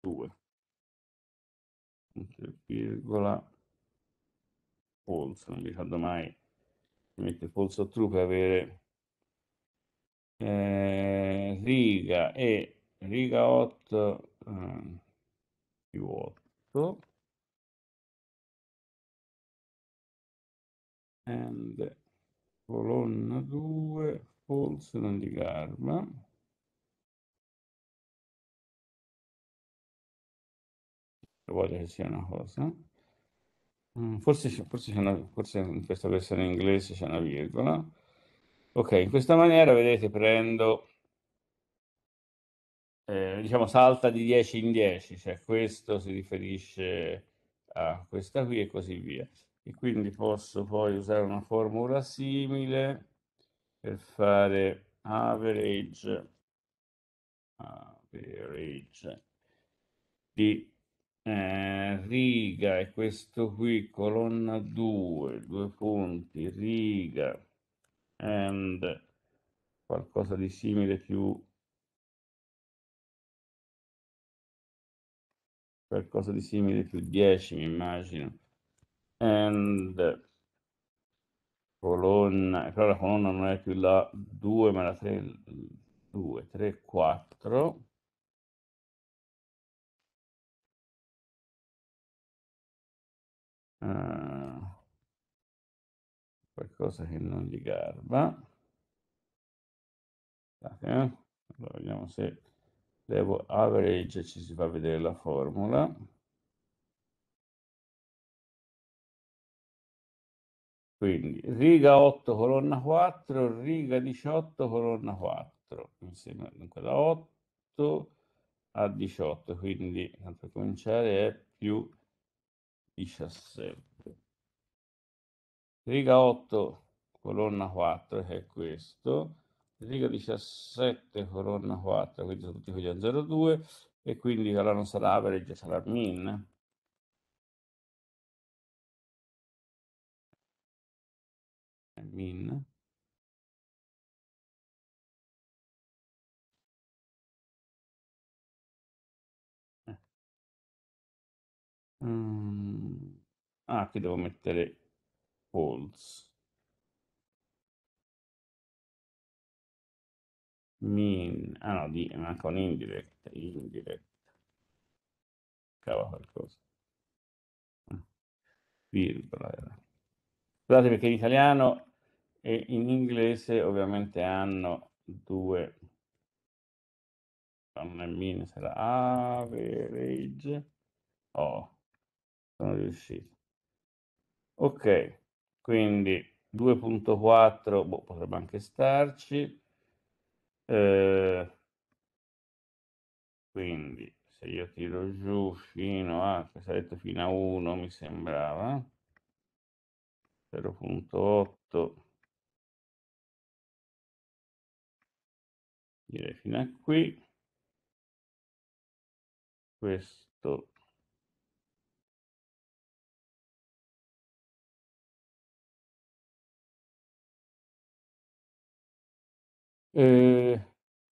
Speaker 1: 2, virgola, false, non vi ricordo mai, si mette false true per avere eh, riga e riga 8 eh, più 8
Speaker 2: and colonna 2 false non di garba voglio che sia una cosa
Speaker 1: mm, forse, forse, una, forse in questa versione inglese c'è una virgola Ok, in questa maniera, vedete, prendo, eh, diciamo, salta di 10 in 10, cioè questo si riferisce a questa qui e così via. E quindi posso poi usare una formula simile per fare average, average di eh, riga e questo qui colonna 2, due punti, riga and qualcosa di simile più
Speaker 2: qualcosa di simile più 10
Speaker 1: mi immagino and colonna però la colonna non è più la 2 ma la 3 2 3 4
Speaker 2: uh, qualcosa che non gli
Speaker 1: garba. Eh. Allora, vediamo se levo average ci si fa vedere la formula. Quindi riga 8 colonna 4, riga 18 colonna 4, insieme dunque da 8 a 18, quindi per cominciare è più 17 riga 8 colonna 4 che è questo riga 17 colonna 4 quindi sono tutti quelli a 0,2 e quindi allora non sarà average sarà min
Speaker 2: min eh. Ehm, ah qui devo mettere holds mean ah no di ma con
Speaker 1: indirect indirect cava qualcosa ah, virgola era. scusate perché in italiano e in inglese ovviamente hanno due non è mean sarà average oh sono riuscito ok quindi 2.4 boh, potrebbe anche starci, eh, quindi se io tiro giù fino a, questo ha detto fino a 1 mi sembrava, 0.8,
Speaker 2: direi fino a qui, questo
Speaker 1: Ehm,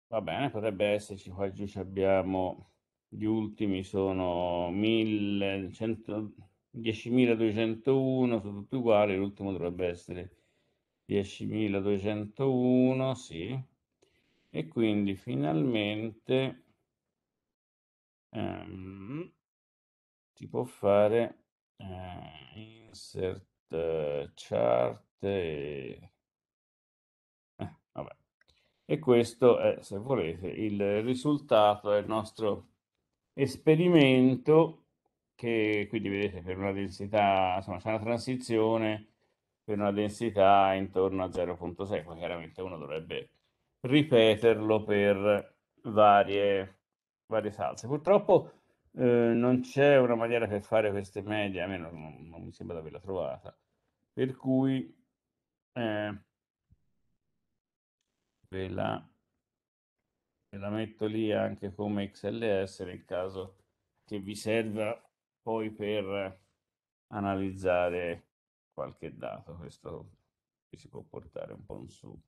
Speaker 1: va bene, potrebbe esserci. Oggi ci abbiamo gli ultimi sono 1100 10.201, sono tutti uguali, l'ultimo dovrebbe essere 10.201, sì. E quindi finalmente ehm, si può fare eh, insert eh, chart e e questo è, se volete, il risultato del nostro esperimento che quindi vedete per una densità, insomma c'è una transizione per una densità intorno a 0.6, chiaramente uno dovrebbe ripeterlo per varie, varie salse. Purtroppo eh, non c'è una maniera per fare queste medie, almeno non, non mi sembra di averla trovata, per cui eh, ve la, ve la metto lì anche come XLS nel caso che vi serva poi per analizzare qualche dato. Questo si può portare
Speaker 2: un po' in su.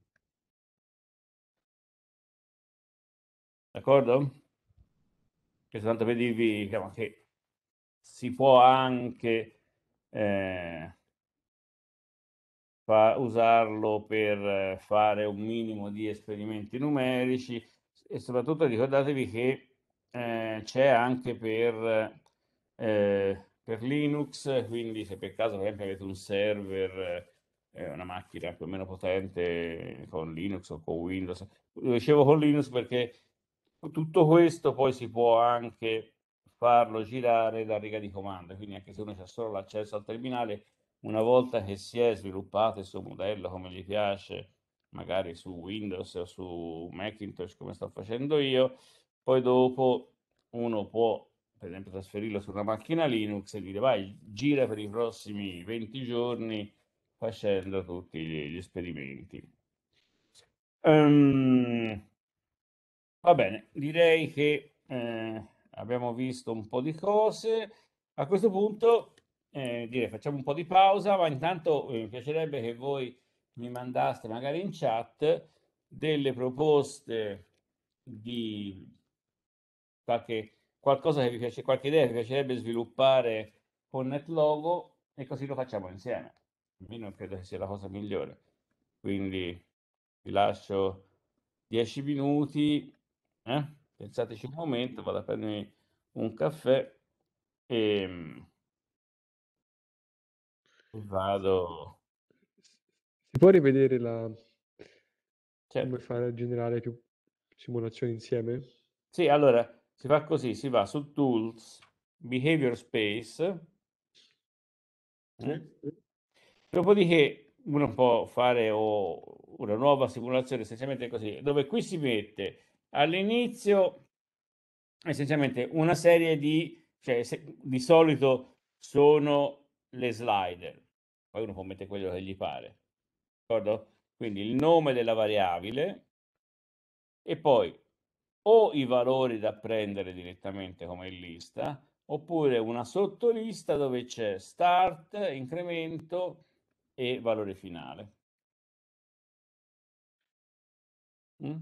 Speaker 2: D'accordo?
Speaker 1: Questo tanto per dirvi diciamo, che si può anche eh, fa, usarlo per eh, fare un minimo di esperimenti numerici e soprattutto ricordatevi che eh, c'è anche per, eh, per, Linux, quindi se per caso per esempio avete un server, eh, una macchina più o meno potente con Linux o con Windows, lo dicevo con Linux perché tutto questo poi si può anche farlo girare da riga di comando, quindi anche se uno ha solo l'accesso al terminale una volta che si è sviluppato il suo modello come gli piace, magari su Windows o su Macintosh come sto facendo io, poi dopo uno può per esempio trasferirlo su una macchina Linux e dire vai gira per i prossimi 20 giorni facendo tutti gli, gli esperimenti. Um, va bene, direi che eh, abbiamo visto un po' di cose. A questo punto eh, dire facciamo un po' di pausa, ma intanto eh, mi piacerebbe che voi mi mandaste magari in chat delle proposte di qualche, qualcosa che vi piace, qualche idea che vi piacerebbe sviluppare con NetLogo e così lo facciamo insieme. Almeno credo che sia la cosa migliore. Quindi vi lascio 10 minuti, eh? pensateci un momento, vado a prendermi un caffè e Vado.
Speaker 3: Si può rivedere
Speaker 2: la... Cioè come fare a generare più simulazioni insieme?
Speaker 1: Sì, allora si fa così, si va su Tools, Behavior Space, eh? Dopodiché uno può fare o- una nuova simulazione essenzialmente così, dove qui si mette all'inizio essenzialmente una serie di, cioè se- di solito sono le slider, poi uno può mettere quello che gli pare, d'accordo? Quindi il nome della variabile e poi o i valori da prendere direttamente come lista, oppure una sottolista dove c'è start, incremento e valore finale. Mm?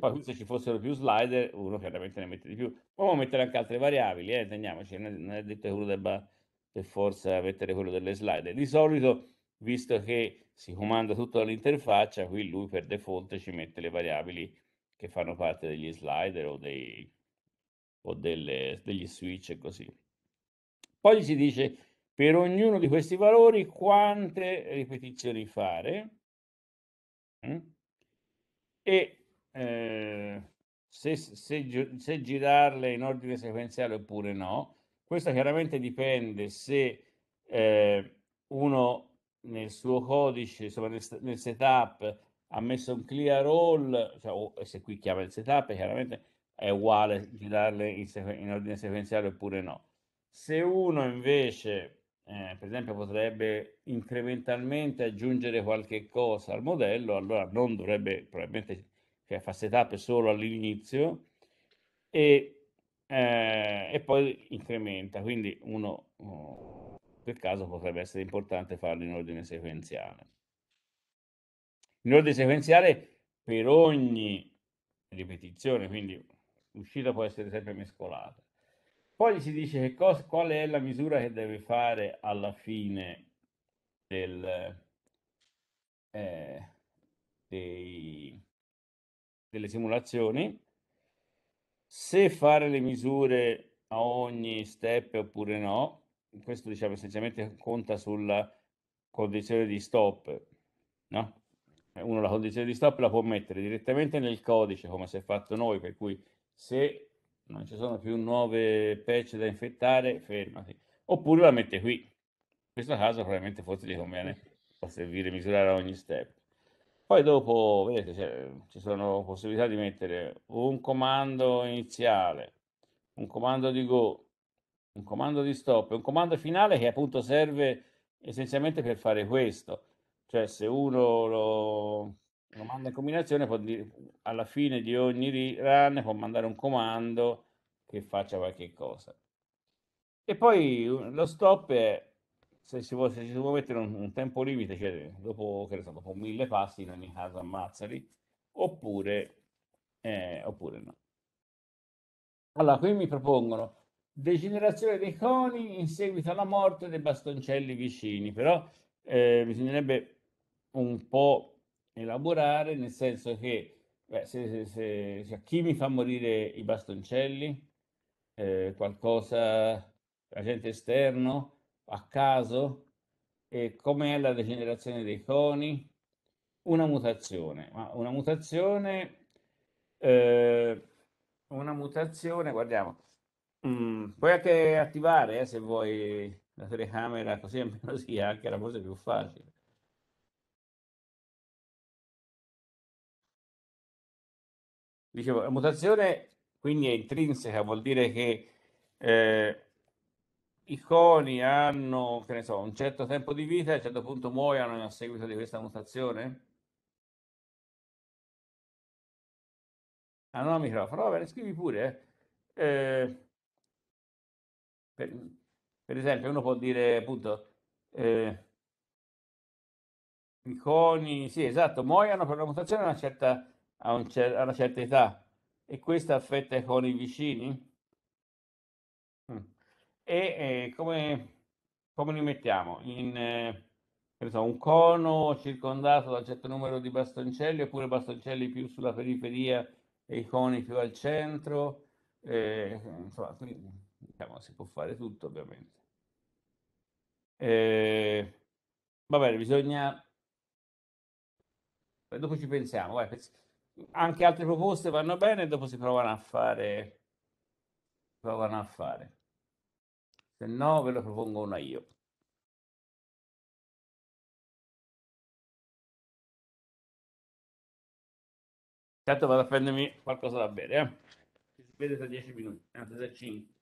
Speaker 1: Poi se ci fossero più slider, uno chiaramente ne mette di più. Poi mettere anche altre variabili, eh, teniamoci, non è detto che uno debba per forza mettere quello delle slide. Di solito, visto che si comanda tutto dall'interfaccia, qui lui per default ci mette le variabili che fanno parte degli slider o, dei, o delle, degli switch e così. Poi si dice per ognuno di questi valori quante ripetizioni fare mm? e eh, se, se, se girarle in ordine sequenziale oppure no questo chiaramente dipende se eh, uno nel suo codice, insomma nel, nel, setup, ha messo un clear all, cioè, oh, se qui chiama il setup, chiaramente è uguale girarle in, in ordine sequenziale oppure no. Se uno invece, eh, per esempio, potrebbe incrementalmente aggiungere qualche cosa al modello, allora non dovrebbe, probabilmente, cioè, fa setup solo all'inizio e eh, e poi incrementa, quindi uno per caso potrebbe essere importante farlo in ordine sequenziale. In ordine sequenziale per ogni ripetizione, quindi l'uscita può essere sempre mescolata. Poi gli si dice che cosa, qual è la misura che deve fare alla fine del, eh, dei, delle simulazioni se fare le misure a ogni step oppure no, questo diciamo essenzialmente conta sulla condizione di stop, no? Uno la condizione di stop la può mettere direttamente nel codice come si è fatto noi, per cui se non ci sono più nuove patch da infettare, fermati. Oppure la mette qui. In questo caso probabilmente forse gli conviene, può servire misurare ogni step. Poi dopo, vedete, cioè, ci sono possibilità di mettere un comando iniziale, un comando di go, un comando di stop, un comando finale che appunto serve essenzialmente per fare questo. Cioè se uno lo, lo manda in combinazione, può dire, alla fine di ogni run può mandare un comando che faccia qualche cosa. E poi uh, lo stop è se si vuole, se si vuole mettere un, un, tempo limite, cioè dopo, che so, dopo mille passi in ogni caso ammazzali, oppure, eh, oppure no. Allora, qui mi propongono degenerazione dei coni in seguito alla morte dei bastoncelli vicini, però eh, bisognerebbe un po' elaborare, nel senso che beh, se, se, se, cioè, chi mi fa morire i bastoncelli, eh, qualcosa, agente esterno, a caso, eh, com'è la degenerazione dei coni, una mutazione, ma una mutazione, eh, una mutazione, guardiamo, mm, puoi anche attivare eh, se vuoi la telecamera, così almeno si anche la cosa più facile. Dicevo, la mutazione quindi è intrinseca, vuol dire che eh, i coni hanno, che ne so, un certo tempo di vita e a un certo punto muoiono a seguito di questa mutazione? Ah, non microfono, va bene, scrivi pure. Eh. Eh, per, per, esempio, uno può dire appunto eh, i coni, sì, esatto, muoiono per una mutazione a una certa, a un cer- a una certa età e questa affetta i coni vicini. Hm e eh, come, come, li mettiamo? In eh, so, un cono circondato da un certo numero di bastoncelli oppure bastoncelli più sulla periferia e i coni più al centro? Eh, insomma, quindi, diciamo, si può fare tutto ovviamente. Eh, va bene, bisogna... Dopo ci pensiamo, vai, pens- anche altre proposte vanno bene dopo si provano a fare. Provano a fare se no ve lo propongo una io.
Speaker 2: Intanto vado a prendermi qualcosa da bere, eh. Ci si vede tra 10 minuti, anzi da 5.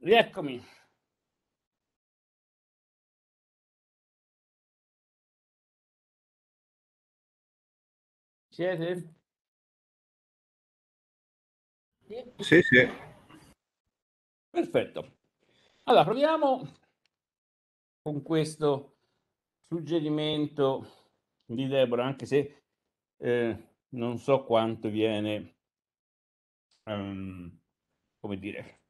Speaker 2: Rieccomi. Siete? Sì, sì.
Speaker 1: Perfetto. Allora, proviamo con questo suggerimento di Deborah, anche se eh, non so quanto viene, um, come dire,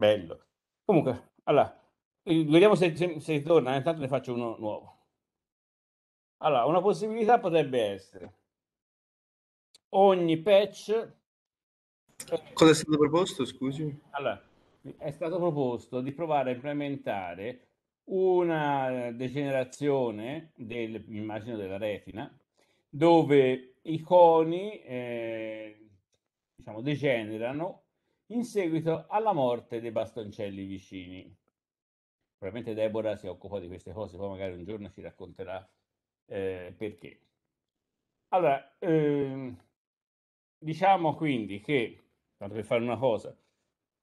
Speaker 1: Bello. Comunque, allora, eh, vediamo se, se, se torna, eh, intanto ne faccio uno nuovo. Allora, una possibilità potrebbe essere ogni patch... Eh,
Speaker 2: Cosa è stato proposto, scusi?
Speaker 1: Allora, è stato proposto di provare a implementare una degenerazione del, immagino della retina dove i coni eh, diciamo, degenerano in seguito alla morte dei Bastoncelli vicini. Probabilmente Deborah si occupa di queste cose, poi magari un giorno ci racconterà eh, perché. Allora, ehm, diciamo quindi che, tanto per fare una cosa,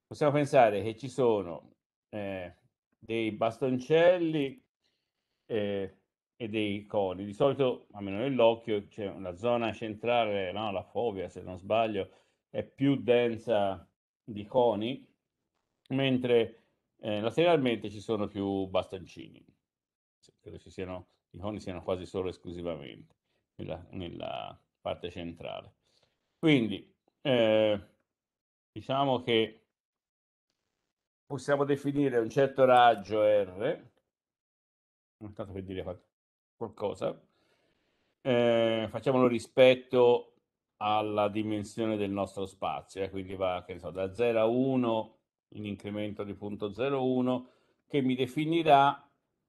Speaker 1: possiamo pensare che ci sono eh, dei bastoncelli eh, e dei coni. Di solito, almeno nell'occhio, c'è cioè, la zona centrale, no, la fobia se non sbaglio, è più densa di coni, mentre eh, lateralmente ci sono più bastoncini. Credo ci siano, i coni siano quasi solo esclusivamente nella, nella parte centrale. Quindi eh, diciamo che possiamo definire un certo raggio R, intanto per dire qualcosa, eh, facciamolo rispetto alla dimensione del nostro spazio, eh? quindi va so, da 0 a 1 in incremento di punto 0,1 che mi definirà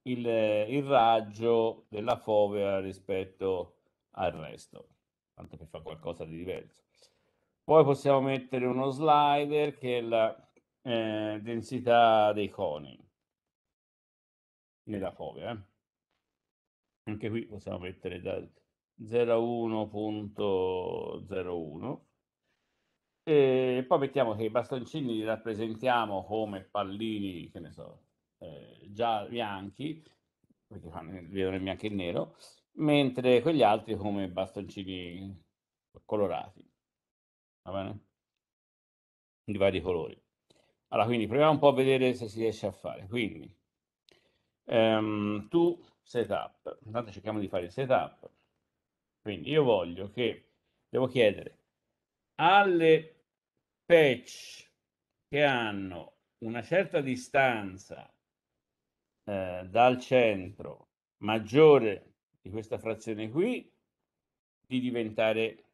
Speaker 1: il, il raggio della fovea rispetto al resto, tanto che fa qualcosa di diverso. Poi possiamo mettere uno slider che è la eh, densità dei coni nella fovea. Eh. Anche qui possiamo mettere da, 01.01 e poi mettiamo che i bastoncini li rappresentiamo come pallini, che ne so, eh, già bianchi, perché fanno, il vedono il bianco e il nero, mentre quegli altri come bastoncini colorati, va bene? Di vari colori. Allora, quindi proviamo un po' a vedere se si riesce a fare. Quindi, ehm, tu setup, intanto cerchiamo di fare il setup quindi io voglio che, devo chiedere, alle patch che hanno una certa distanza eh, dal centro maggiore di questa frazione qui, di diventare,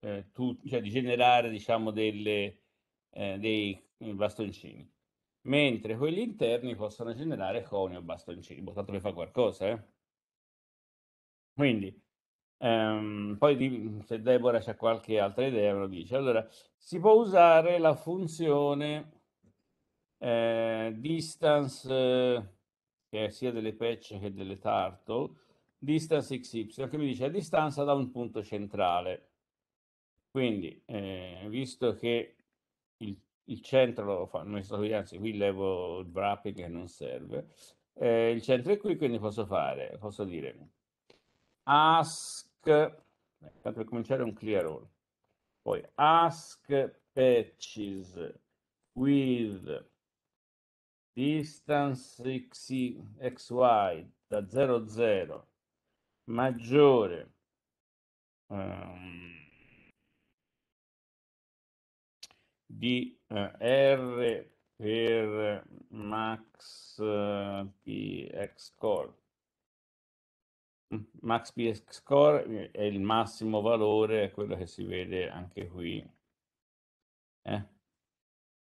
Speaker 1: eh, tu, cioè di generare diciamo delle, eh, dei bastoncini mentre quelli interni possono generare coni o bastoncini, boh, tanto per fare qualcosa. Eh? Quindi Ehm, poi mhmm, se Deborah c'è qualche altra idea me lo dice. Allora, si può usare la funzione eh, distance, eh, che è sia delle patch che delle turtle, distance xy, che mi dice a distanza da un punto centrale. Quindi, eh, visto che il, il centro lo fa, anzi, qui levo il wrapping che non serve, eh, il centro è qui, quindi posso fare, posso dire ask, ecco, tanto per cominciare un clear all, poi ask patches with distance xy, xy da 0 0 maggiore um, di uh, r per max uh, eh, px core Mm, Max PS Score eh, è il massimo valore, è quello che si vede anche qui. Eh?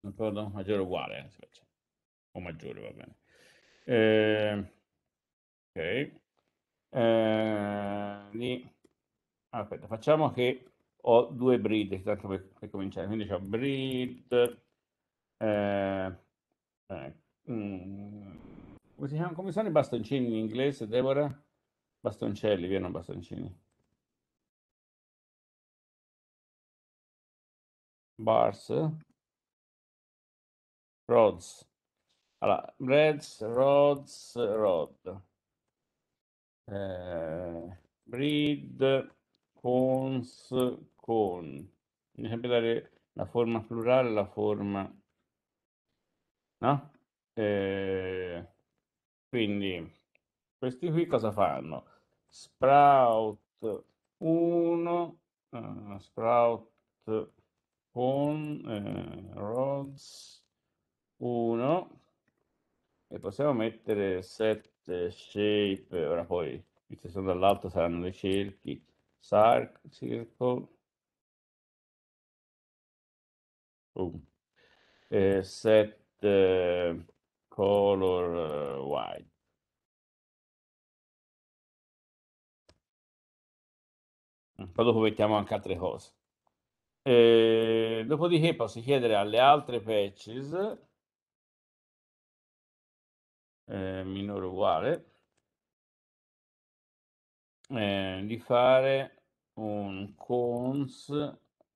Speaker 1: Non ricordo, maggiore o uguale, eh, cioè, o maggiore, va bene. Eh, ok. Eh, lì. Aspetta, facciamo che ho due breed, tanto per, per cominciare. Quindi ho breed... Eh, eh, mm, come, si chiama, come sono i bastoncini in inglese, Deborah? Bastoncelli, via bastoncini. Bars. Rods. Allora, Reds, Rods, Rod. Eh, breed, cons, con. Mi sempre dare la forma plurale, la forma... No? Eh, quindi... Questi qui cosa fanno? Sprout 1, uh, eh, sprout on eh, rods 1 e possiamo mettere 7 shape, ora poi visto sono dall'alto saranno dei cerchi, Sark, circle, boom. set eh, color uh, white Mm. poi dopo mettiamo anche altre cose. Eh, dopodiché posso chiedere alle altre patches eh, minore uguale eh, di fare un cons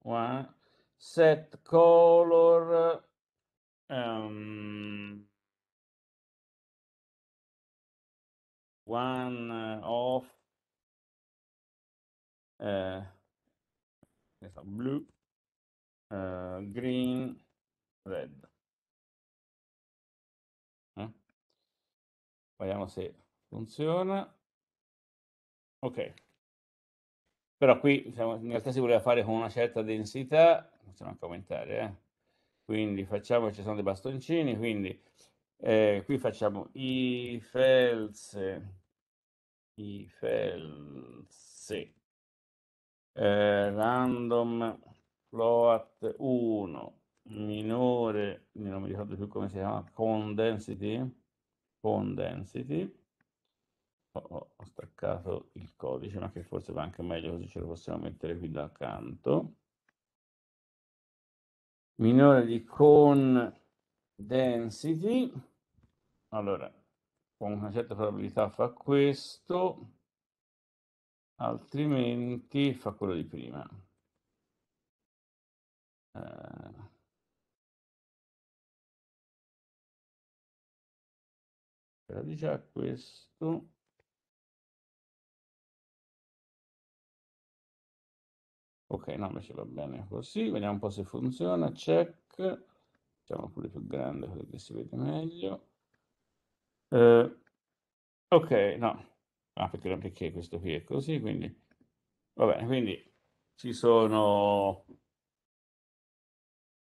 Speaker 1: one, set color um,
Speaker 2: one of eh, blu, eh, green, red. Eh?
Speaker 1: Vediamo se funziona. Ok. Però qui diciamo, in realtà si voleva fare con una certa densità, possiamo anche aumentare, eh? quindi facciamo, ci sono dei bastoncini, quindi eh, qui facciamo i felse, i felse, eh, random float 1 minore, non mi ricordo più come si chiama, con density, con density, ho, ho staccato il codice, ma che forse va anche meglio così ce lo possiamo mettere qui da accanto, minore di con density, allora, con una certa probabilità fa questo, altrimenti fa quello di prima. Eh.
Speaker 2: Era di già questo.
Speaker 1: Ok, no, invece va bene così. Vediamo un po' se funziona. Check. Facciamo pure più grande così si vede
Speaker 3: meglio.
Speaker 1: Eh. ok, no, ah perché lo perché questo qui è così quindi va bene quindi ci sono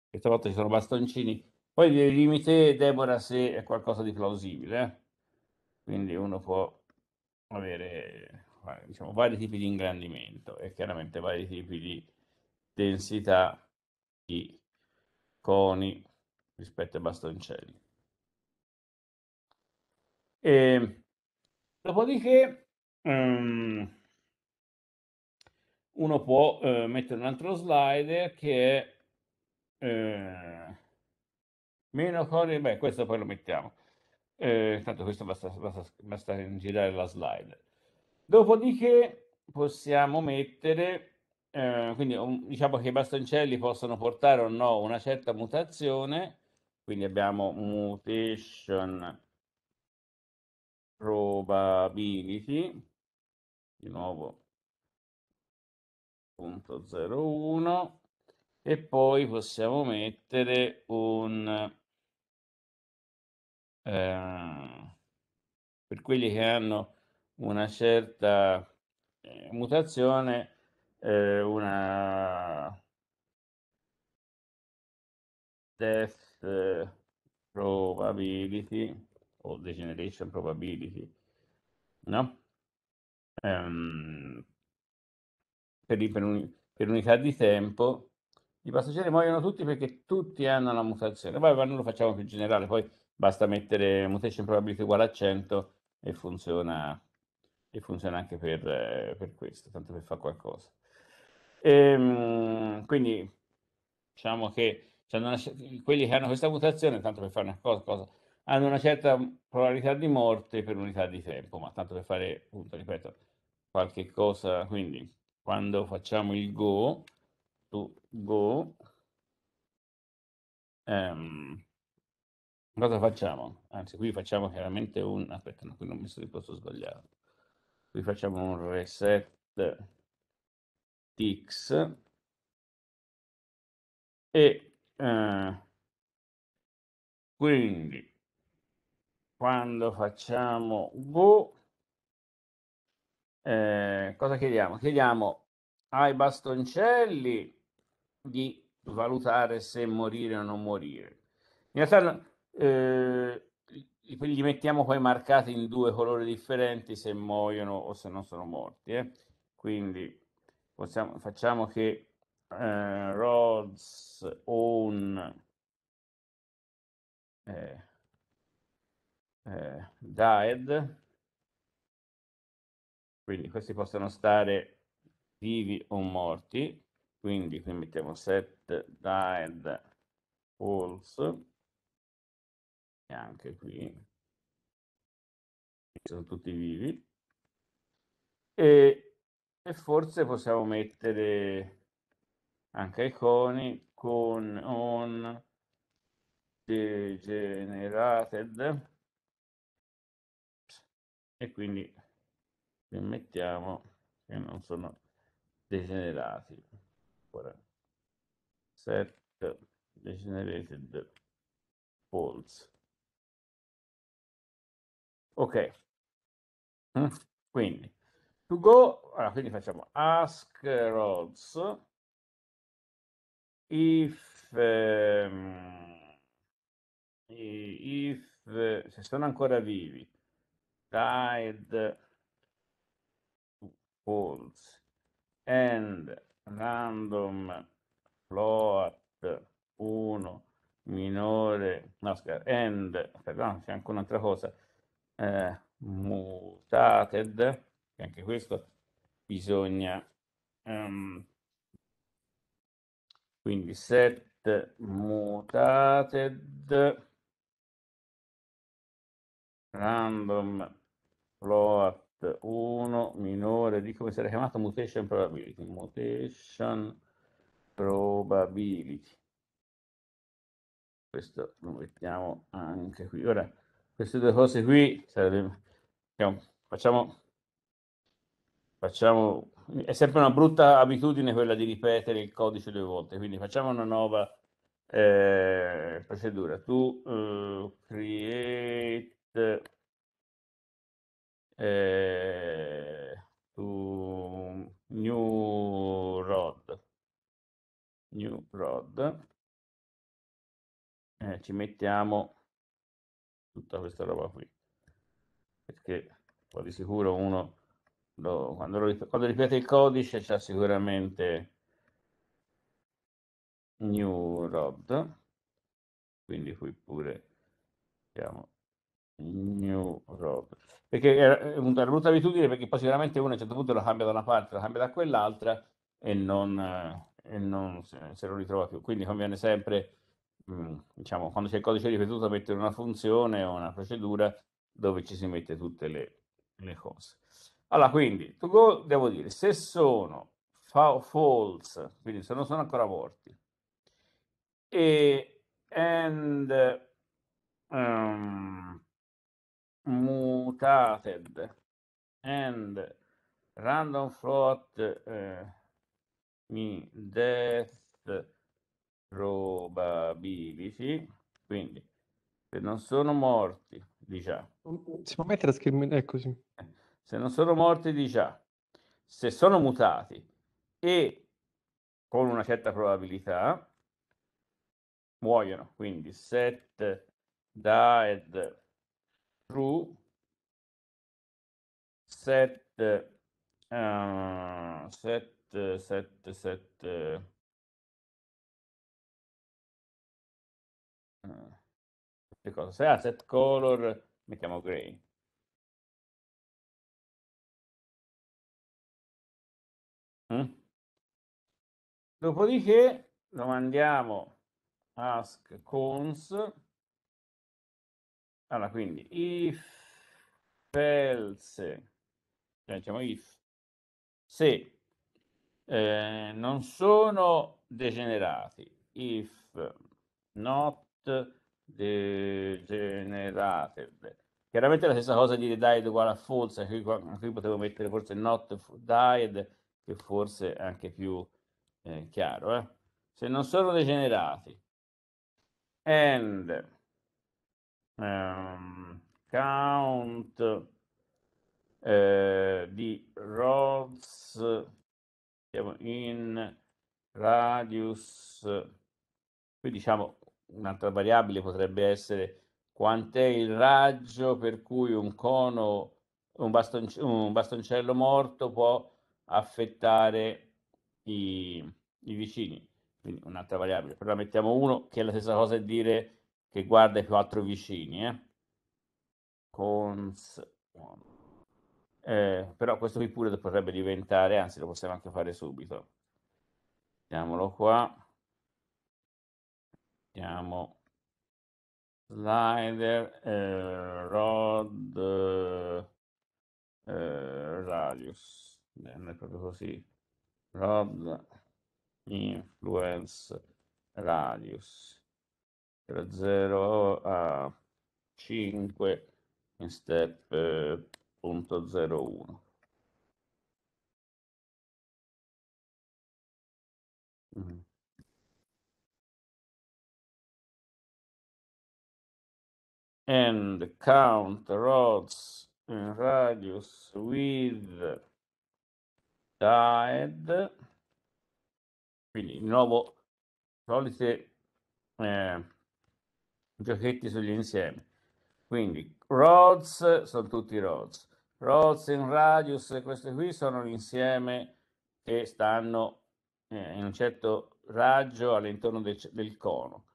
Speaker 1: questa volta ci sono bastoncini poi dei limite Deborah se è qualcosa di plausibile eh. quindi uno può avere diciamo, vari tipi di ingrandimento e chiaramente vari tipi di densità di coni rispetto ai bastoncelli e ehm, Dopodiché um, uno può eh, mettere un altro slider che è eh, meno cori, beh questo poi lo mettiamo. Eh, tanto questo basta, basta, basta girare la slide. Dopodiché possiamo mettere eh, quindi um, diciamo che i bastoncelli possono portare o no una certa mutazione, quindi abbiamo mutation probability, di nuovo 0.01 e poi possiamo mettere un eh, per quelli che hanno una certa eh, mutazione eh, una death eh, probability or degeneration probability, no? Um, per, per, un, per unità di tempo i passeggeri muoiono tutti perché tutti hanno la mutazione. Poi ma non lo facciamo più generale, poi basta mettere mutation probability uguale a 100 e funziona, e funziona anche per, per, questo, tanto per fare qualcosa. Ehm, quindi diciamo che cioè, una, quelli che hanno questa mutazione, tanto per fare una cosa, cosa hanno una certa mhmm, probabilità di morte per unità di tempo, ma tanto per fare, appunto, ripeto, qualche cosa, quindi quando facciamo il go, tu go, ehm, cosa facciamo? Anzi, qui facciamo chiaramente un, aspetta, no, qui non mi sono posto sbagliato, qui facciamo un reset tx e eh, quindi quando facciamo go, eh, cosa chiediamo? Chiediamo ai bastoncelli di valutare se morire o non morire. In realtà eh, gli mettiamo poi marcati in due colori differenti se muoiono o se non sono morti. Eh. Quindi possiamo, facciamo che eh, rods on eh, eh, died, quindi questi possono stare vivi o morti, quindi qui mettiamo set died false, e anche qui sono tutti vivi, e, e forse possiamo mettere anche iconi con on degenerated e quindi li mettiamo che non sono degenerati. Ora, set degenerated false Ok, mm, quindi to go, allora, quindi facciamo ask roles if, um, if se sono ancora vivi tied to false and random float 1 minore no scherzo and aspetta no, c'è anche un'altra cosa eh, mutated anche questo bisogna um, quindi set mutated random float 1 minore di come sarebbe chiamato mutation probability mutation probability questo lo mettiamo anche qui ora queste due cose qui sarebbe, diciamo, facciamo facciamo è sempre una brutta abitudine quella di ripetere il codice due volte quindi facciamo una nuova eh, procedura tu eh, create eh,
Speaker 2: new
Speaker 1: road new road eh, ci mettiamo tutta questa roba qui perché poi di sicuro uno lo, quando, lo, quando ripete il codice c'è sicuramente new road quindi qui pure mettiamo New Road. Perché è eh, una brutta abitudine perché poi sicuramente uno a un certo punto lo cambia da una parte, lo cambia da quell'altra e non, eh, e non se, se lo ritrova più. Quindi conviene sempre, mm, diciamo, quando c'è il codice ripetuto, mettere una funzione o una procedura dove ci si mette tutte le, le cose. Allora, quindi, to go, devo dire, se sono fa- false, quindi se non sono ancora morti, e and um, mutated and random float uh, mi death probability quindi se non sono morti di già
Speaker 3: mm, mm, si può mettere
Speaker 2: a schermo è eh, così eh,
Speaker 1: se non sono morti di già se sono mutati e con una certa probabilità muoiono quindi set died true set uh, set
Speaker 2: set set uh, che cosa sarà ah, set color mettiamo gray mm?
Speaker 1: dopodiché lo mandiamo ask cons allora, quindi if else, cioè diciamo if, se eh, non sono degenerati, if not degenerated, Chiaramente la stessa cosa di died uguale a false, qui, qui potevo mettere forse not died, che forse è anche più eh, chiaro. Eh? Se non sono degenerati, and um, count eh, di rods in radius qui diciamo un'altra variabile potrebbe essere quant'è il raggio per cui un cono un, bastonce, un bastoncello morto può affettare i, i vicini quindi un'altra variabile però mettiamo uno che è la stessa cosa di dire che guarda i quattro vicini, eh? Cons... Eh, però questo qui pure potrebbe diventare, anzi lo possiamo anche fare subito. Vediamolo qua. Vediamo. Slider eh, Rod eh, Radius. non è proprio così. Rod Influence Radius da 0 a 5 in step eh, punto 01 mm. and count rods in radius with died quindi di nuovo solite eh, giochetti sugli insiemi. Quindi rods sono tutti rods, rods in radius, questi qui sono l'insieme che stanno eh, in un certo raggio all'interno del, del cono.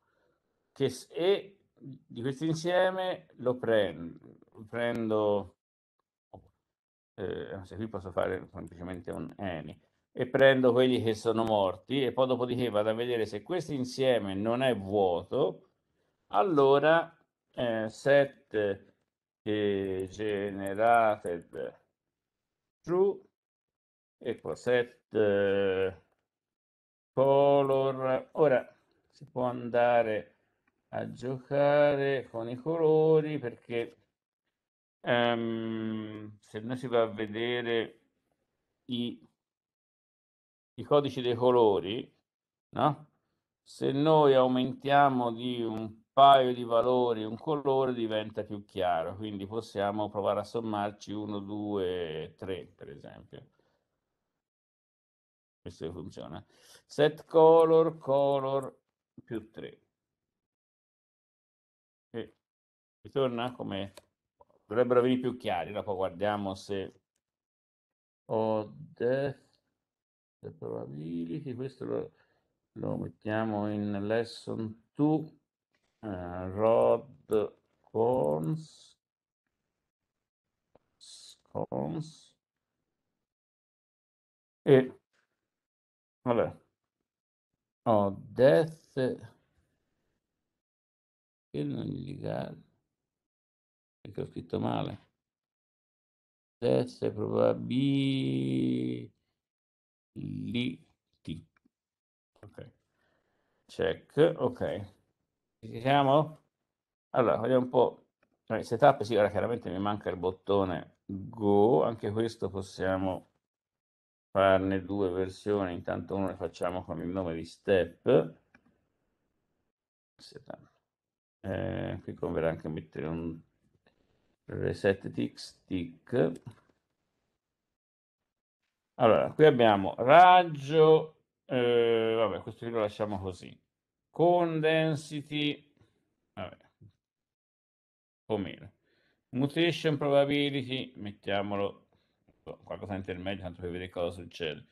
Speaker 1: Che, e di questo insieme lo prendo, prendo eh, se qui posso fare semplicemente un any, e prendo quelli che sono morti e poi dopodiché vado a vedere se questo insieme non è vuoto allora, eh, set eh, generated true ecco set color. Ora si può andare a giocare con i colori perché ehm, se noi si va a vedere i, i codici dei colori, no? se noi aumentiamo di un paio di valori, un colore diventa più chiaro, quindi possiamo provare a sommarci 1, 2, 3 per esempio. Questo funziona. Set color, color più 3. E ritorna come dovrebbero venire più chiari, dopo guardiamo se ho the, the probability, questo lo, lo mettiamo in lesson 2 eh, Rod Corns.
Speaker 2: Corns. E vabbè. Oh, Death che non gli perché ho scritto male.
Speaker 1: Death è probability. Ok. Check, ok. Ci siamo? Allora, vediamo un po' il setup. Sì, ora chiaramente mi manca il bottone Go. Anche questo possiamo farne due versioni. Intanto uno le facciamo con il nome di Step. Setup. Eh, qui converrà anche mettere un reset tick stick. Allora, qui abbiamo raggio. Eh, vabbè, questo qui lo lasciamo così con density vabbè, o meno mutation probability mettiamolo boh, qualcosa intermedio tanto per vedere cosa succede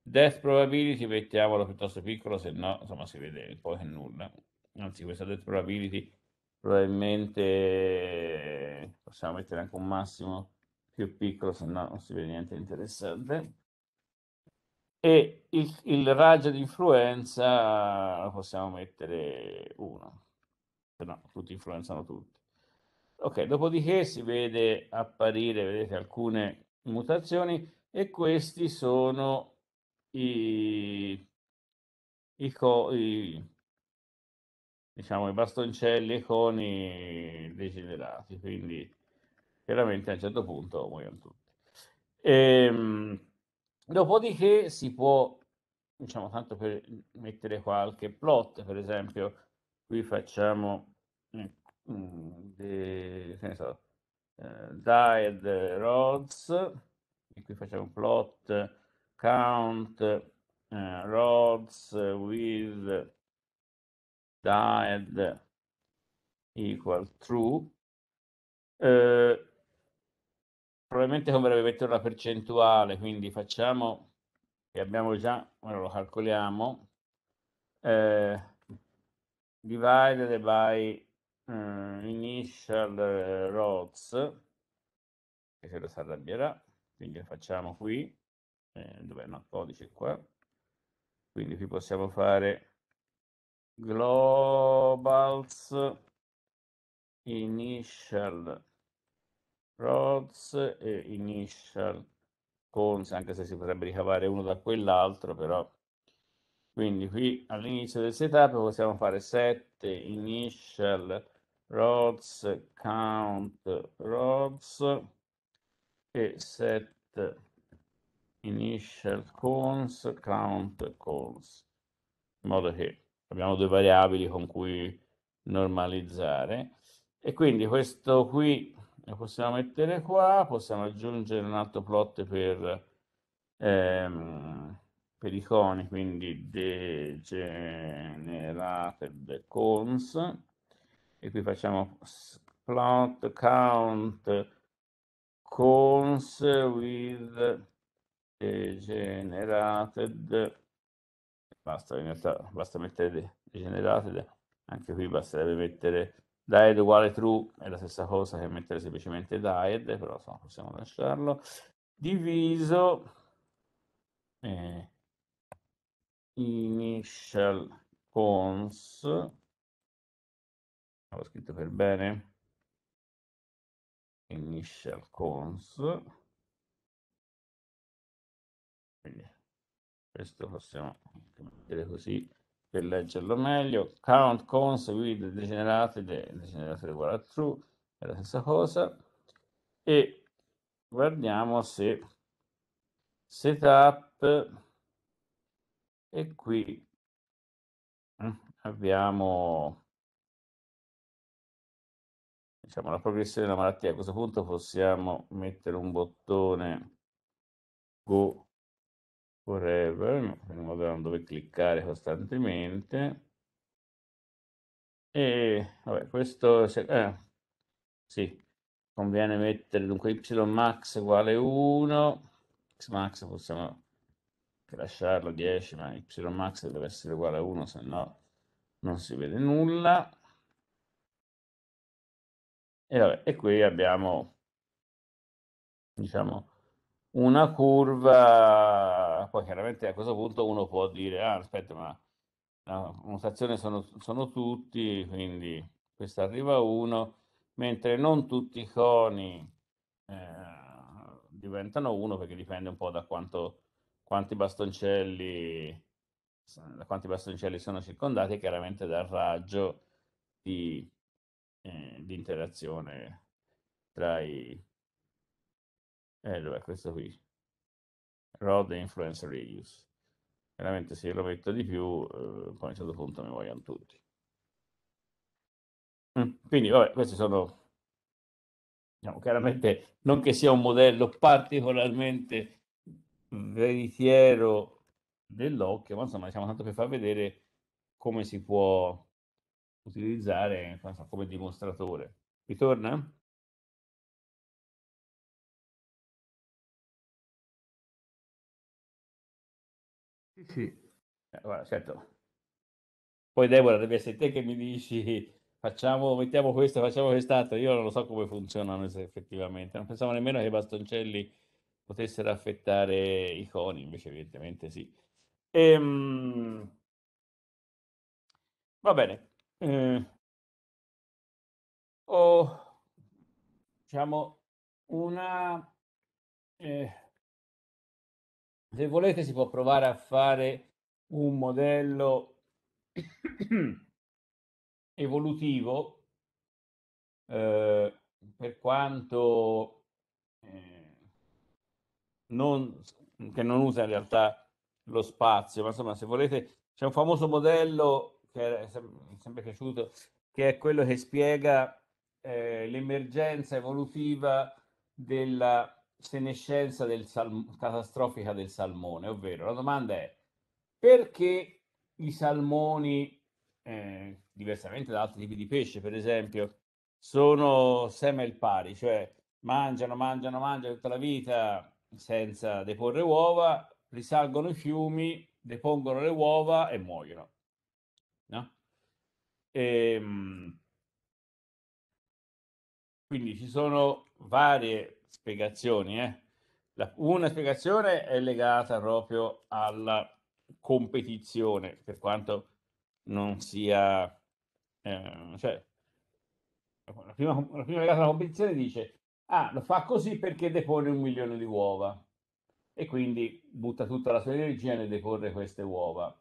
Speaker 1: death probability mettiamolo piuttosto piccolo se no insomma si vede un po' che nulla anzi questa death probability probabilmente possiamo mettere anche un massimo più piccolo se no non si vede niente interessante e il, il raggio di influenza lo possiamo mettere 1, no, tutti influenzano tutti. Ok, dopodiché si vede apparire, vedete, alcune mutazioni e questi sono i, i, co, i diciamo, i bastoncelli e coni degenerati, quindi chiaramente a un certo punto muoiono tutti. Ehm, Dopodiché si può, diciamo tanto per mettere qualche plot, per esempio qui facciamo mm, mm, de, che so, uh, eh, died rods, e qui facciamo plot count uh, eh, rods with died equal true. Uh, probabilmente converrebbe mettere una percentuale, quindi facciamo che abbiamo già, ora lo calcoliamo, eh, divided by eh, initial eh, rows, che se lo si arrabbierà, quindi facciamo qui, eh, dov'è no, codice qua, quindi qui possiamo fare globals initial Rhodes e Initial Cons, anche se si potrebbe ricavare uno da quell'altro, però. Quindi qui all'inizio del setup possiamo fare set Initial Rods Count Rods e set Initial Cons Count Cons, in modo che abbiamo due variabili con cui normalizzare. E quindi questo qui la possiamo mettere qua, possiamo aggiungere un altro plot per, ehm, per i coni, quindi degenerated cons, e qui facciamo plot count cons with degenerated, basta, in realtà basta mettere degenerated, anche qui basterebbe mettere Died uguale true è la stessa cosa che mettere semplicemente died, però so, possiamo lasciarlo. Diviso eh, initial cons, avevo
Speaker 2: scritto per bene, initial cons,
Speaker 1: quindi questo possiamo mettere così, per leggerlo meglio, count cons with degenerate, degenerate uguale a true, è la stessa cosa, e guardiamo se setup e qui mm, abbiamo diciamo la progressione della malattia a questo punto possiamo mettere un bottone go forever, ma non avevamo dove cliccare costantemente. E vabbè, questo se, eh, sì, conviene mettere dunque y max uguale 1, x max possiamo lasciarlo 10, ma y max deve essere uguale a 1, se no non si vede nulla. E, vabbè, e qui abbiamo, diciamo, una curva eh, poi chiaramente a questo punto uno può dire, ah, aspetta, ma la mutazione sono, sono tutti, quindi questo arriva a 1, mentre non tutti i coni eh, diventano 1 perché dipende un po' da quanto, quanti bastoncelli da quanti bastoncelli sono circondati chiaramente dal raggio di, eh, di interazione tra i eh, dov'è questo qui però The Influencer Reviews. Veramente se io lo metto di più, eh, poi a un certo punto mi vogliono tutti. Mm, quindi, vabbè, questi sono diciamo, chiaramente non che sia un modello particolarmente veritiero dell'occhio, ma insomma, diciamo tanto per far vedere come si può utilizzare come dimostratore. Ritorna? sì. Eh, allora, certo. Poi Deborah, deve essere te che mi dici facciamo, mettiamo questo, facciamo quest'altro. Io non lo so come funzionano effettivamente. Non pensavo nemmeno che i bastoncelli potessero affettare i coni, invece evidentemente sì. Ehm... Va bene. Eh...
Speaker 2: Ho, diciamo, una...
Speaker 1: Eh se volete si può provare a fare un modello evolutivo eh, per quanto eh, non, che non usa in realtà lo spazio, ma insomma se volete c'è un famoso modello che è sempre piaciuto, che è quello che spiega eh, l'emergenza evolutiva della senescenza del sal- catastrofica del salmone, ovvero la domanda è perché i salmoni, eh, diversamente da altri tipi di pesce per esempio, sono semel pari, cioè mangiano, mangiano, mangiano tutta la vita senza deporre uova, risalgono i fiumi, depongono le uova e muoiono. No? E, ehm, quindi ci sono varie spiegazioni. Eh. La, una spiegazione è legata proprio alla competizione, per quanto non sia... Eh, cioè, la prima, la prima legata alla competizione dice, ah, lo fa così perché depone un milione di uova e quindi butta tutta la sua energia nel deporre queste uova.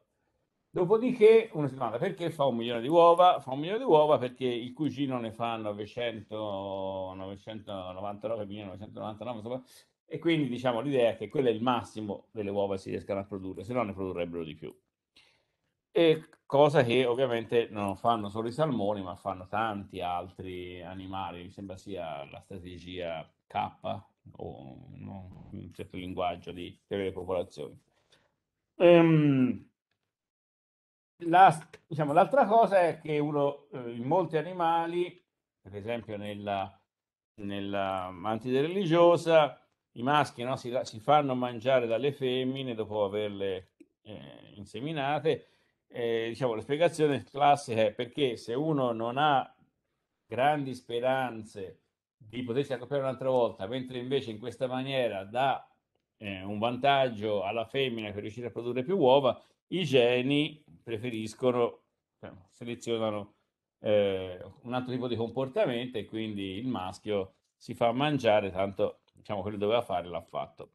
Speaker 1: Dopodiché una si domanda perché fa un milione di uova? Fa un milione di uova perché il cugino ne fa 999.999 e quindi diciamo l'idea è che quello è il massimo delle uova che si riescano a produrre, se no ne produrrebbero di più. E cosa che ovviamente non fanno solo i salmoni, ma fanno tanti altri animali, mi sembra sia la strategia K o no, un certo linguaggio di teoria delle popolazioni. Ehm, la, diciamo, l'altra cosa è che uno, eh, in molti animali, per esempio nella, nella mantide religiosa, i maschi no, si, si, fanno mangiare dalle femmine dopo averle eh, inseminate. Eh, diciamo, la spiegazione classica è perché se uno non ha grandi speranze di potersi accoppiare un'altra volta, mentre invece in questa maniera dà eh, un vantaggio alla femmina per riuscire a produrre più uova, i geni preferiscono, cioè, selezionano eh, un altro tipo di comportamento e quindi il maschio si fa mangiare, tanto diciamo quello doveva fare l'ha fatto.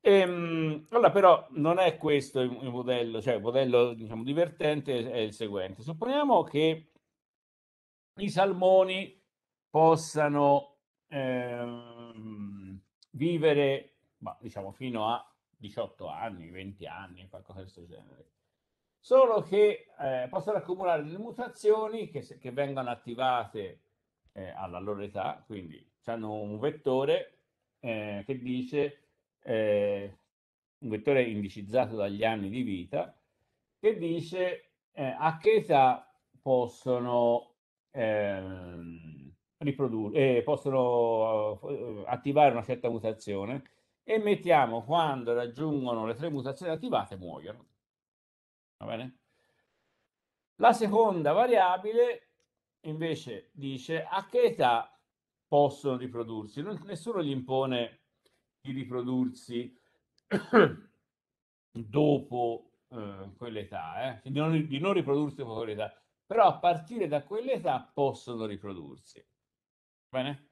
Speaker 1: Ehm, allora però non è questo il, modello, cioè il modello diciamo, divertente è il seguente. Supponiamo che i salmoni possano eh, vivere, ma, diciamo fino a 18 anni, 20 anni, qualcosa di questo genere. Solo che eh, possono accumulare delle mutazioni che, se, che vengono attivate eh, alla loro età, quindi hanno un vettore eh, che dice, eh, un vettore indicizzato dagli anni di vita, che dice eh, a che età possono ehm, riprodurre, eh, possono attivare una certa mutazione e mettiamo quando raggiungono le tre mutazioni attivate muoiono. Va bene? La seconda variabile invece dice a che età possono riprodursi. Non, nessuno gli impone di riprodursi dopo eh, quell'età, eh? di, non, di non riprodursi dopo quell'età, però a partire da quell'età possono riprodursi. Bene?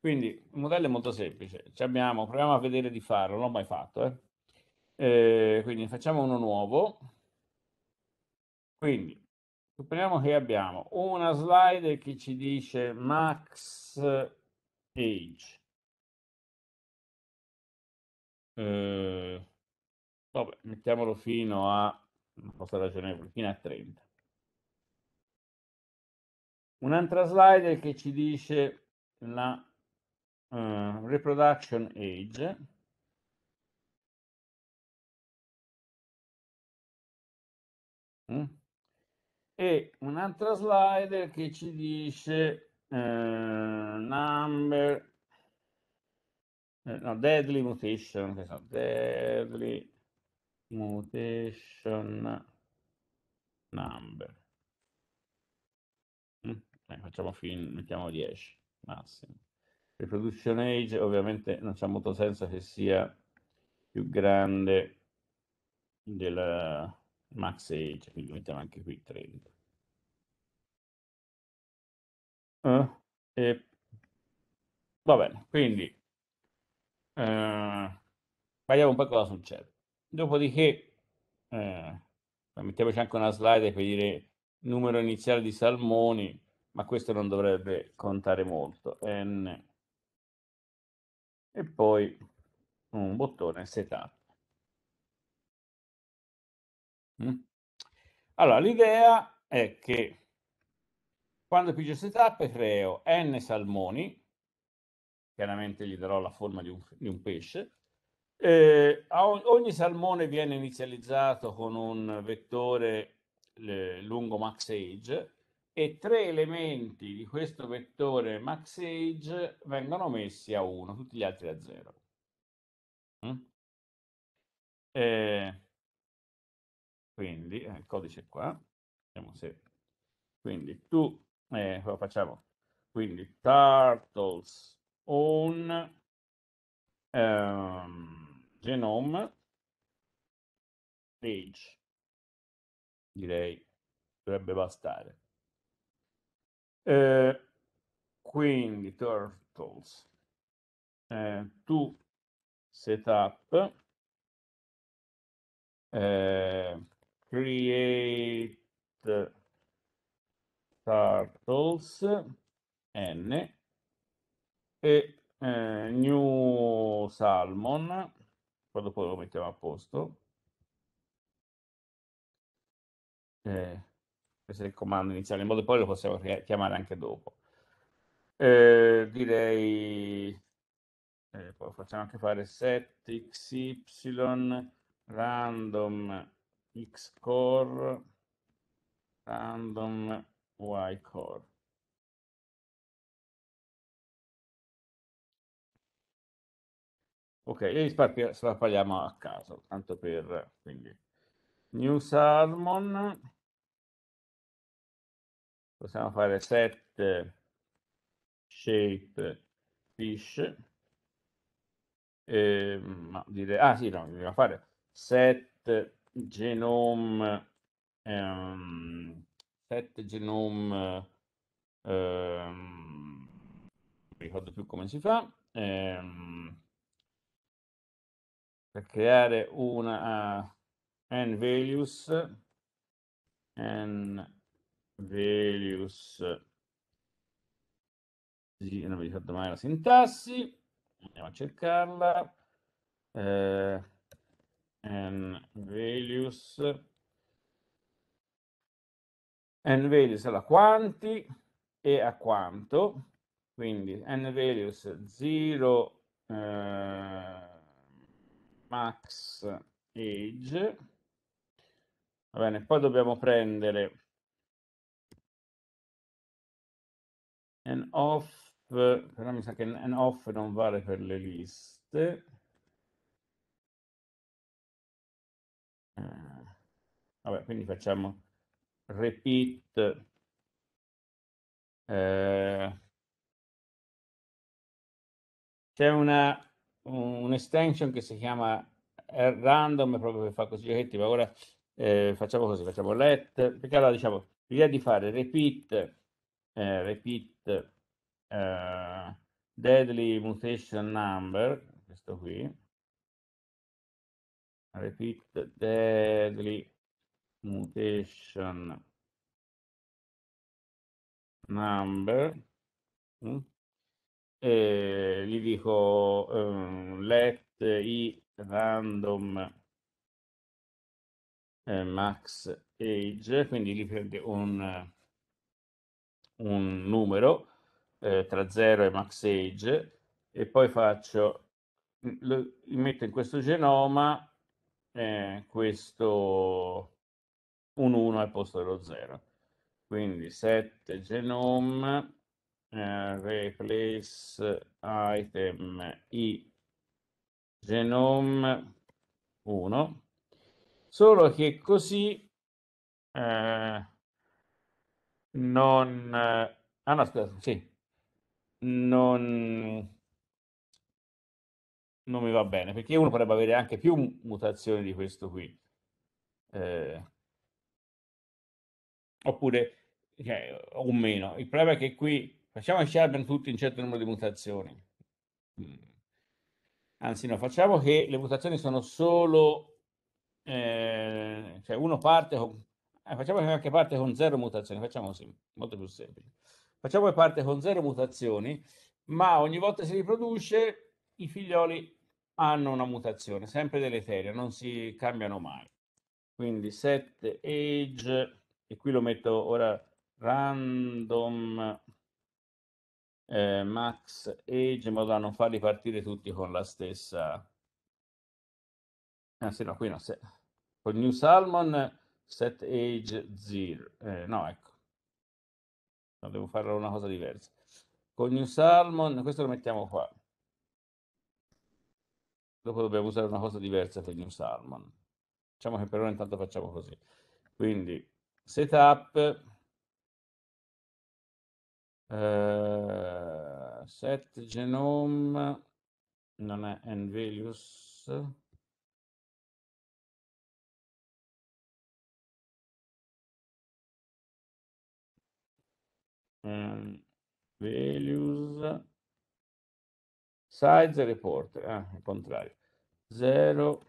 Speaker 1: Quindi il modello è molto semplice, Ci abbiamo, proviamo a vedere di farlo, non l'ho mai fatto. Eh? Eh, quindi facciamo uno nuovo. Quindi supponiamo che abbiamo una slide che ci dice max age.
Speaker 2: Eh, vabbè, mettiamolo fino
Speaker 1: a, non cosa ragionevole, fino a 30. Un'altra slide che ci dice la uh, reproduction age mm? e un'altra slide che ci dice uh, number eh, no, deadly mutation che so, esatto, deadly mutation number mm? eh, facciamo fin mettiamo 10 massimo Reproduction age ovviamente non c'è molto senso che sia più grande della max age, quindi mettiamo anche qui 30. Eh, e, va bene, quindi eh, vediamo un po' cosa succede. Dopodiché eh, mettiamoci anche una slide per dire numero iniziale di salmoni, ma questo non dovrebbe contare molto. N e poi un bottone setup. Mm. Allora, l'idea è che quando pigio setup creo n salmoni, chiaramente gli darò la forma di un, di un pesce, eh, ogni salmone viene inizializzato con un vettore eh, lungo max age e tre elementi di questo vettore maxage vengono messi a 1, tutti gli altri a 0. Mm? Eh, quindi, eh, il codice è qua, vediamo se... Quindi tu, eh, cosa facciamo? Quindi turtles on ehm, genome page, direi, dovrebbe bastare. Eh, quindi turtles eh, to setup eh, create turtles n e eh, new salmon poi dopo lo mettiamo a posto eh, questo è il comando iniziale in modo che poi lo possiamo chiamare anche dopo. Eh, direi, eh, poi facciamo anche fare set xy random xcore random ycore. Ok, e li sparpagliamo a caso, tanto per, quindi, new salmon, possiamo fare set shape fish eh, ma dire ah sì no dobbiamo fare set genome ehm, set genome ehm, non ricordo più come si fa ehm, per creare una uh, n values n Velius. sì, non mi ricordo mai la sintassi andiamo a cercarla eh, n values n values alla quanti e a quanto quindi n values 0 eh, max age va bene poi dobbiamo prendere and off, però mi sa che and off non vale per le liste. Ah,
Speaker 2: vabbè, quindi facciamo repeat
Speaker 1: eh, c'è una un extension che si chiama random proprio per fare così giochetti eh, ma ora eh, facciamo così facciamo let perché allora diciamo l'idea di fare repeat eh, repeat eh, deadly mutation number, questo qui, repeat deadly
Speaker 2: mutation
Speaker 1: number, mm? e gli dico um, let i random eh, max age, quindi gli prende un un numero eh, tra 0 e max age e poi faccio lo, metto in questo genoma eh, questo un 1 al posto dello 0 quindi 7 genome eh, replace item i genome 1 solo che così eh, non... Eh, ah no, scusate, sì. Non... Non mi va bene, perché uno potrebbe avere anche più mutazioni di questo qui. Eh... Oppure cioè, o meno. Il problema è che qui facciamo che ci abbiano tutti un certo numero di mutazioni. Mm. Anzi, no, facciamo che le mutazioni sono solo, eh, cioè uno parte con eh, facciamo che parte con zero mutazioni, facciamo così, molto più semplice. Facciamo che parte con zero mutazioni, ma ogni volta che si riproduce i figlioli hanno una mutazione, sempre deleteria, non si cambiano mai. Quindi set age, e qui lo metto ora random eh, max age in modo da non farli partire tutti con la stessa anzi ah no qui no se... con new salmon set age 0 eh, no ecco no, devo fare una cosa diversa con new salmon questo lo mettiamo qua dopo dobbiamo usare una cosa diversa per new salmon diciamo che per ora intanto facciamo così quindi setup eh, set genome non è nvalius um, mm. values size report, ah, il contrario, 0,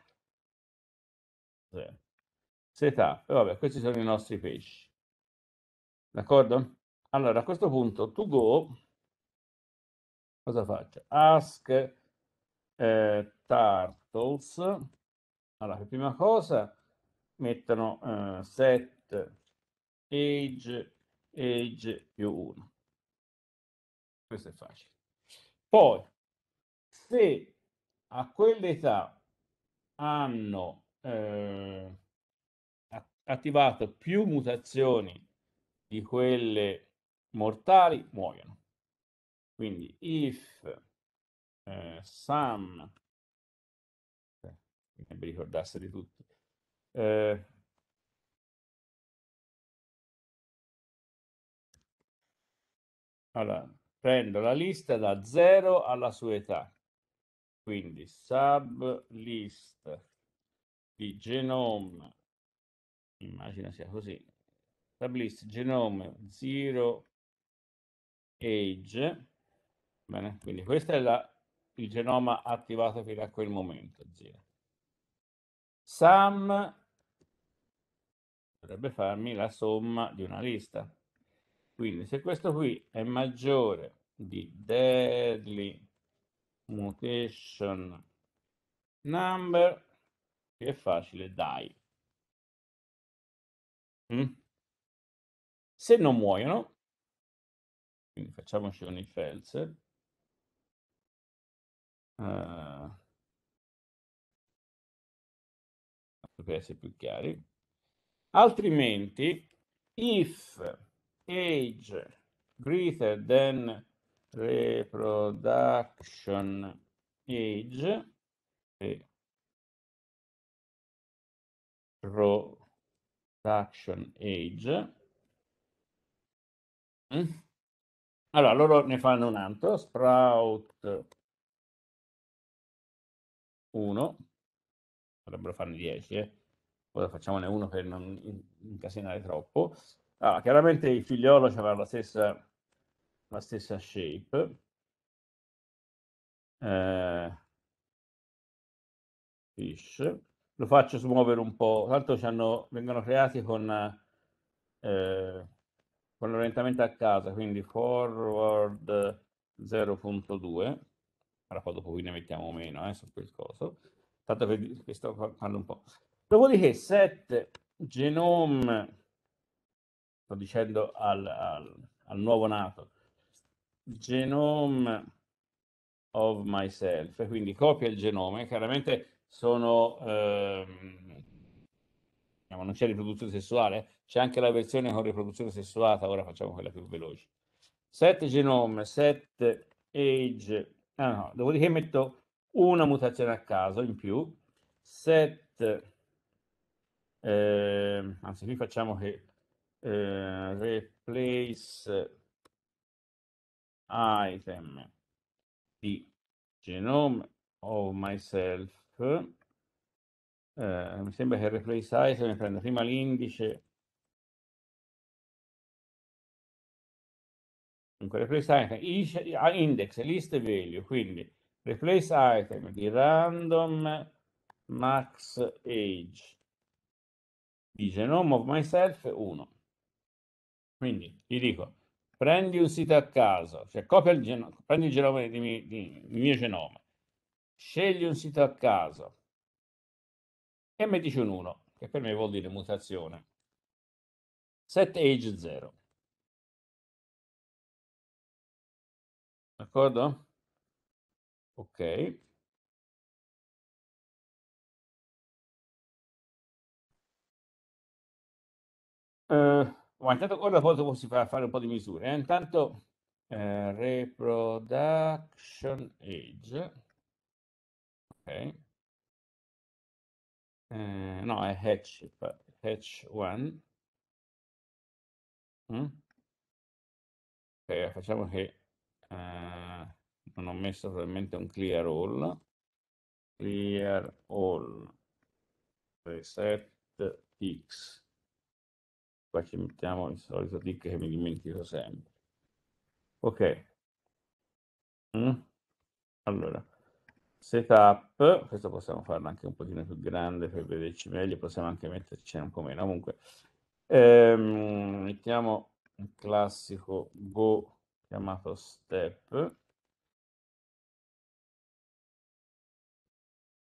Speaker 1: Setup, vabbè, questi sono i nostri pesci. D'accordo? Allora, a questo punto, to go, cosa faccio? Ask eh, turtles. Allora, prima cosa, mettono eh, set age age più 1. Questo è facile. Poi, se a quell'età hanno eh, attivato più mutazioni di quelle mortali, muoiono. Quindi, if eh, some, eh, mi ricordasse di tutti, eh, Allora, prendo la lista da 0 alla sua età. Quindi sub list di genome, immagino sia così, sub list genome 0 age, bene, quindi questo è la, il genoma attivato fino a quel momento, 0. Sum dovrebbe farmi la somma di una lista. Quindi se questo qui è maggiore di deadly mutation number, è facile, dai.
Speaker 2: Mm? Se non muoiono, quindi facciamoci con il Felser, uh,
Speaker 1: eh, per essere più chiari, altrimenti if age greater than reproduction age
Speaker 2: reproduction
Speaker 1: age mm. allora loro ne fanno un altro sprout 1 potrebbero farne 10 eh. ora facciamone uno per non incasinare troppo allora, ah, chiaramente il figliolo avrà la stessa, la stessa shape. Eh, fish. Lo faccio smuovere un po', tanto vengono creati con, eh, con l'orientamento a casa, quindi forward 0.2. Ora poi dopo qui ne mettiamo meno eh, su quel coso. Tanto che, sto parlando un po'. Dopodiché set genome sto dicendo al, al, al nuovo nato, genome of myself, quindi copia il genome, chiaramente sono, ehm, diciamo, non c'è riproduzione sessuale, c'è anche la versione con riproduzione sessuata, ora facciamo quella più veloce. Set genome, set age, ah no, dopodiché metto una mutazione a caso in più, set, eh, anzi qui facciamo che eh, replace item di genome of myself eh, mi sembra che il replace item prenda prima
Speaker 2: l'indice
Speaker 1: dunque replace item ah, index list value quindi replace item di random max age di genome of myself 1 quindi gli dico, prendi un sito a caso, cioè copia il genoma, prendi il genoma di, di, di, mio genoma, scegli un sito a caso e mi dici un 1, che per me vuol dire mutazione. Set age 0.
Speaker 2: D'accordo? Ok.
Speaker 1: Uh, ma intanto ora poi si fa fare un po' di misure. Eh? Intanto eh, reproduction age. Ok. Eh, no, è hatch,
Speaker 2: hatch 1. Mm?
Speaker 1: Ok, facciamo che eh, non ho messo probabilmente un clear all. Clear all Reset x qua ci mettiamo il solito tick che mi dimentico sempre ok mm. allora setup questo possiamo farlo anche un pochino più grande per vederci meglio possiamo anche metterci un po' meno comunque ehm, mettiamo un classico go chiamato step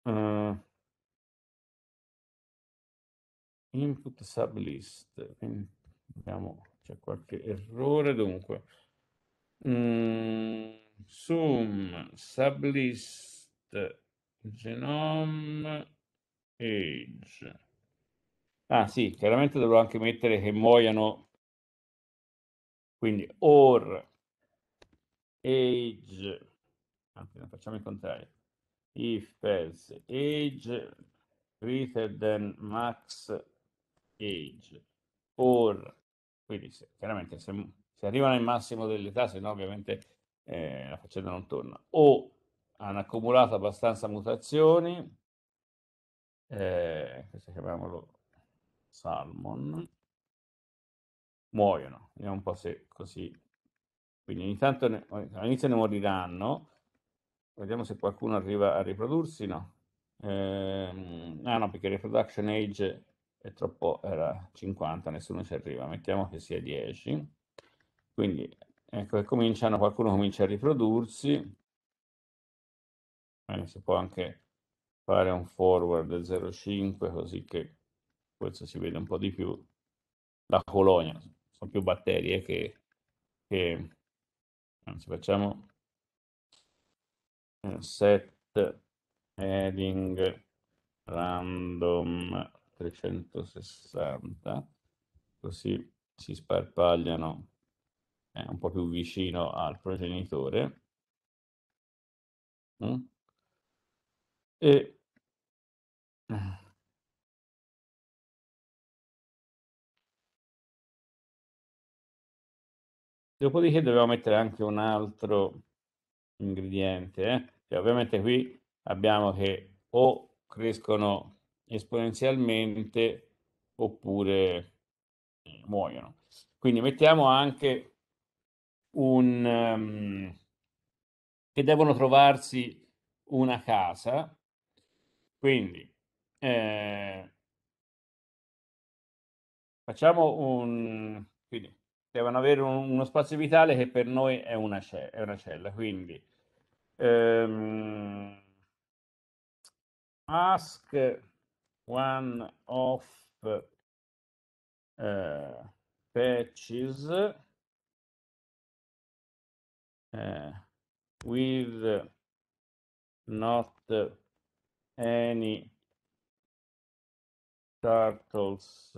Speaker 2: mm input
Speaker 1: sub list vediamo abbiamo c'è qualche errore dunque mm, sum sub list genome age ah sì chiaramente dovrò anche mettere che muoiano quindi or age anzi facciamo il contrario if else age greater than max age or, quindi se, chiaramente se, se, arrivano al massimo dell'età, se no ovviamente eh, la faccenda non torna, o hanno accumulato abbastanza mutazioni, eh, questo chiamiamolo salmon, muoiono, vediamo un po' se così, quindi ogni tanto ne, all'inizio ne moriranno, vediamo se qualcuno arriva a riprodursi, no? Eh, ah no, perché reproduction age è troppo, era 50, nessuno ci arriva, mettiamo che sia 10, quindi ecco che cominciano, qualcuno comincia a riprodursi, eh, si può anche fare un forward 0,5 così che questo si vede un po' di più, la colonia, sono più batterie che, che anzi facciamo eh, set heading random 360, così si sparpagliano eh, un po' più vicino al progenitore. Mm?
Speaker 2: E Dopodiché dobbiamo
Speaker 1: mettere anche un altro ingrediente, eh? cioè, ovviamente qui abbiamo che o crescono esponenzialmente oppure eh, muoiono. Quindi mettiamo anche un um, che devono trovarsi una casa. Quindi eh, facciamo un quindi devono avere un, uno spazio vitale che per noi è una, ce, è una cella. Quindi ehm, ask one of
Speaker 2: uh, patches uh, with not any turtles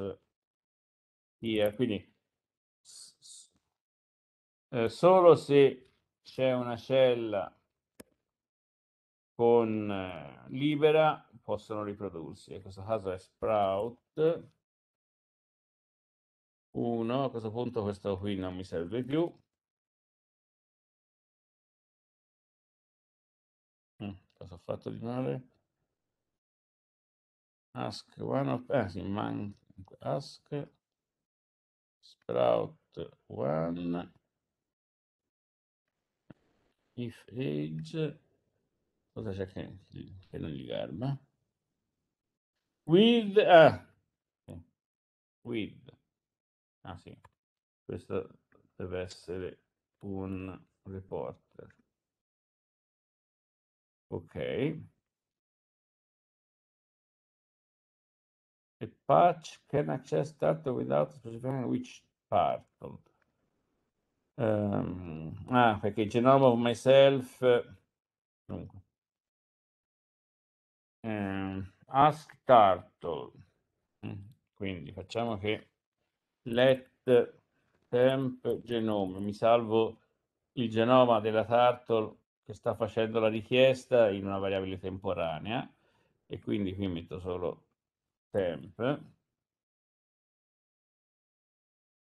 Speaker 1: here quindi eh, solo se c'è una cella con eh, libera possono riprodursi. In questo caso è sprout 1, a questo punto questo qui non mi serve più.
Speaker 2: Mm, cosa ho fatto di male? Ask one of... Ah sì, manca...
Speaker 1: Ask sprout one if age cosa c'è che, che non gli garba with, eh, with, ah sì, questo deve essere
Speaker 2: un reporter. Ok. A patch can
Speaker 1: access data without specifying which part. Um, ah, perché il genoma of myself... Dunque. Um, ask turtle. Quindi facciamo che let temp genome, mi salvo il genoma della turtle che sta facendo la richiesta in una variabile temporanea e quindi qui metto solo temp.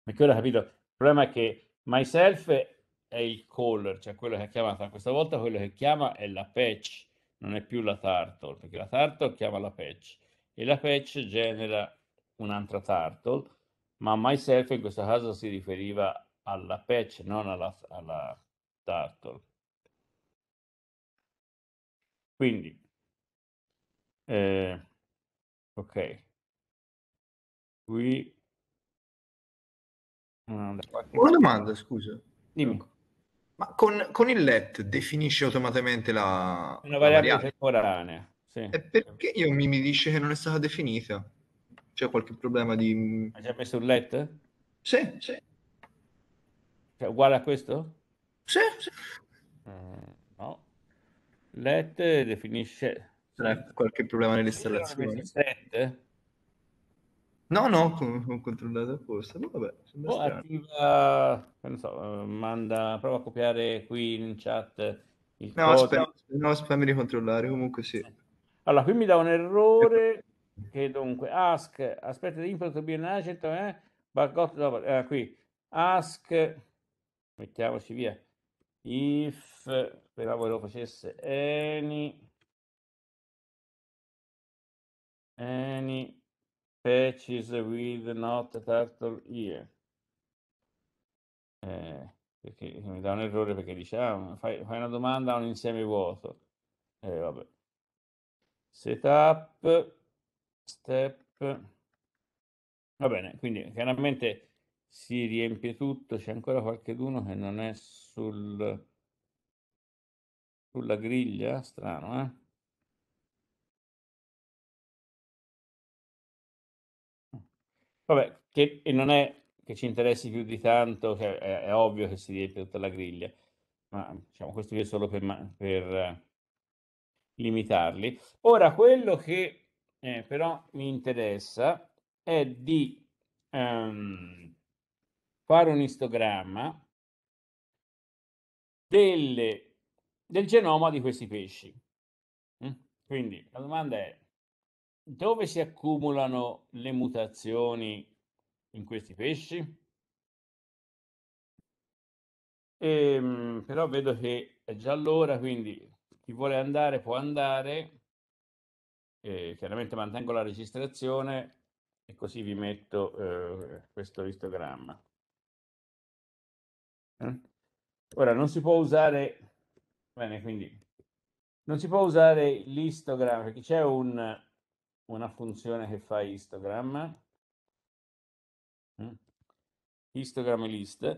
Speaker 1: Perché ora capito, il problema è che myself è il caller, cioè quello che ha chiamato, questa volta quello che chiama è la patch non è più la tartle, perché la tartle chiama la patch e la patch genera un'altra tartle, ma myself in questo caso si riferiva alla patch, non alla, alla turtle. Quindi,
Speaker 2: eh, ok,
Speaker 1: qui... Eh, Una domanda, scusa. Dimmi. Ma con, con il let definisce automaticamente la... Una variabile, la variabile. temporanea. Sì. E perché io mi, mi dice che non è stata definita? C'è qualche problema di... Ha già messo il let? Sì, sì. Cioè, uguale a questo? Sì, sì. Mm, no. Let definisce... C'è qualche problema nell'installazione? Let? No, no, ho
Speaker 2: controllato apposta. vabbè, boh,
Speaker 3: o
Speaker 1: attiva, non so, manda, prova a copiare qui in chat il no, codice.
Speaker 2: no, spero di controllare, comunque sì.
Speaker 1: Allora, qui mi dà un errore che dunque, ask, aspetta di input to be an agent, certo, eh? but got, no, eh, qui, ask, mettiamoci via, if, speravo lo facesse, any, any, patches with not turtle ear. Eh, perché mi dà un errore perché diciamo, ah, fai, fai, una domanda a un insieme vuoto. Eh, vabbè. Setup, step. Va bene, quindi chiaramente si riempie tutto, c'è ancora qualcheduno che non è sul, sulla griglia, strano, eh? Vabbè, che e non è che ci interessi più di tanto, cioè, è, è ovvio che si riempie tutta la griglia, ma diciamo questo qui è solo per, per limitarli. Ora, quello che eh, però mi interessa è di ehm, fare un istogramma delle, del genoma di questi pesci. Mm? Quindi la domanda è dove si accumulano le mutazioni in questi pesci? Ehm, però vedo che è già l'ora, quindi chi vuole andare può andare. E eh, chiaramente mantengo la registrazione e così vi metto eh, questo istogramma. Eh? Ora non si può usare, bene, quindi non si può usare l'istogramma perché c'è un una funzione che fa histogram, mm. histogram list,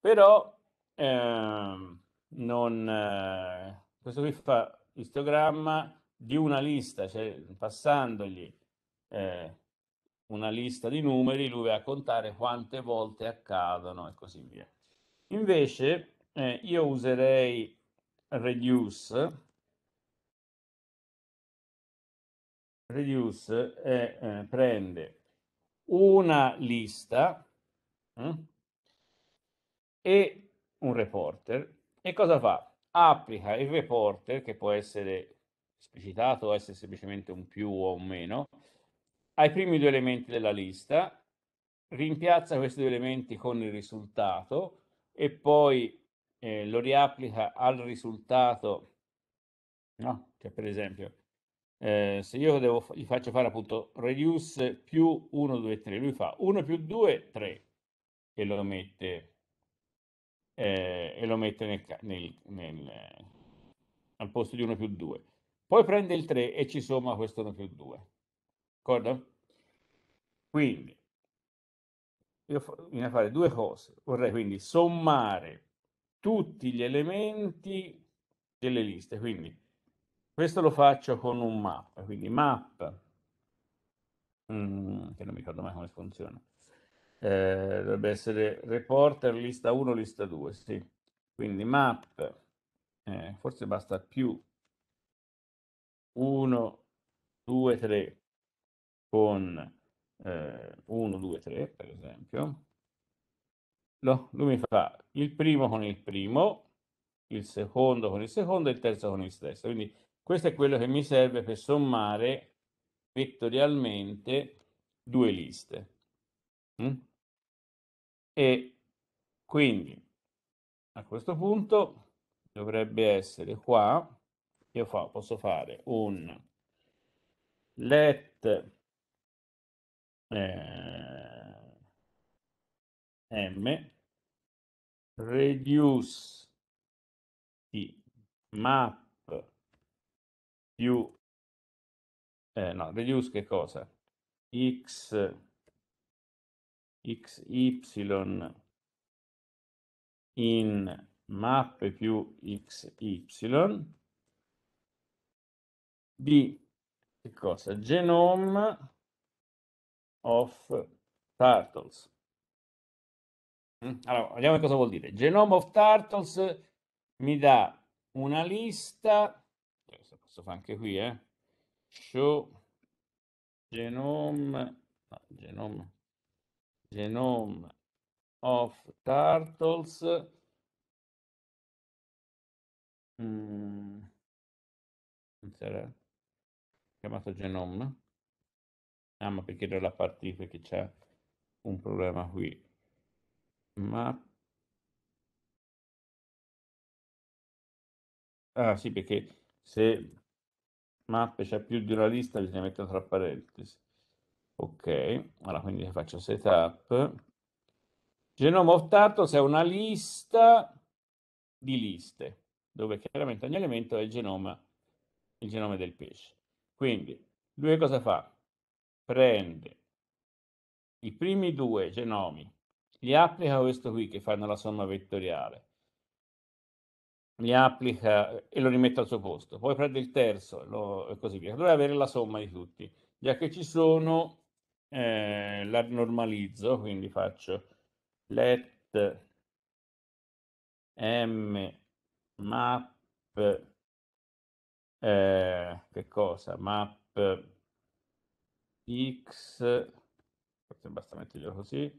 Speaker 1: però ehm, non, eh, questo qui fa histogramma di una lista, cioè passandogli eh, una lista di numeri, lui va a contare quante volte accadono e così via. Invece eh, io userei reduce reduce è, eh, prende una lista mh, mm, e un reporter e cosa fa? Applica il reporter che può essere esplicitato, essere semplicemente un più o un meno, ai primi due elementi della lista, rimpiazza questi due elementi con il risultato e poi eh, lo riapplica al risultato, no? Cioè, per esempio, eh, se io devo, gli faccio fare appunto reduce più 1, 2, 3, lui fa 1 più 2, 3 e lo mette, eh, e lo mette nel, nel, nel, al posto di 1 più 2. Poi prende il 3 e ci somma questo 1 più 2. D'accordo? Quindi, io bisogna fare due cose. Vorrei quindi sommare tutti gli elementi delle liste. Quindi questo lo faccio con un map, quindi map, mm, che non mi ricordo mai come funziona. Eh, dovrebbe essere reporter lista 1, lista 2, sì. Quindi map, eh, forse basta più 1, 2, 3 con eh, 1, 2, 3 per esempio. No, lui mi fa il primo con il primo, il secondo con il secondo e il terzo con il stesso, Quindi questo è quello che mi serve per sommare vettorialmente due liste. Mm? E quindi a questo punto dovrebbe essere qua, io fa, posso fare un let eh, m reduce
Speaker 2: di map più, eh, no, reduce che cosa? x,
Speaker 1: x y in mappe più x y di che cosa? Genome of turtles. Mm, allora, vediamo cosa vuol dire. Genome of turtles mi dà una lista questo fa anche qui, eh? Show genome, no, genome, genome of turtles
Speaker 2: mm, non sarà
Speaker 1: chiamato genome ah ma perché era la partita perché c'è un problema qui ma ah sì perché se mappe c'è più di una lista, bisogna mettere tra parentesi. Ok, allora quindi faccio setup. Genoma of Tartos è una lista di liste, dove chiaramente ogni elemento è il genoma, il genoma del pesce. Quindi lui cosa fa? Prende i primi due genomi, li applica a questo qui che fanno la somma vettoriale, li applica e lo rimette al suo posto, poi prende il terzo lo, e così via. Dovrei avere la somma di tutti. Già che ci sono, eh, la normalizzo, quindi faccio let m map eh, che cosa? Map x, forse basta metterlo così,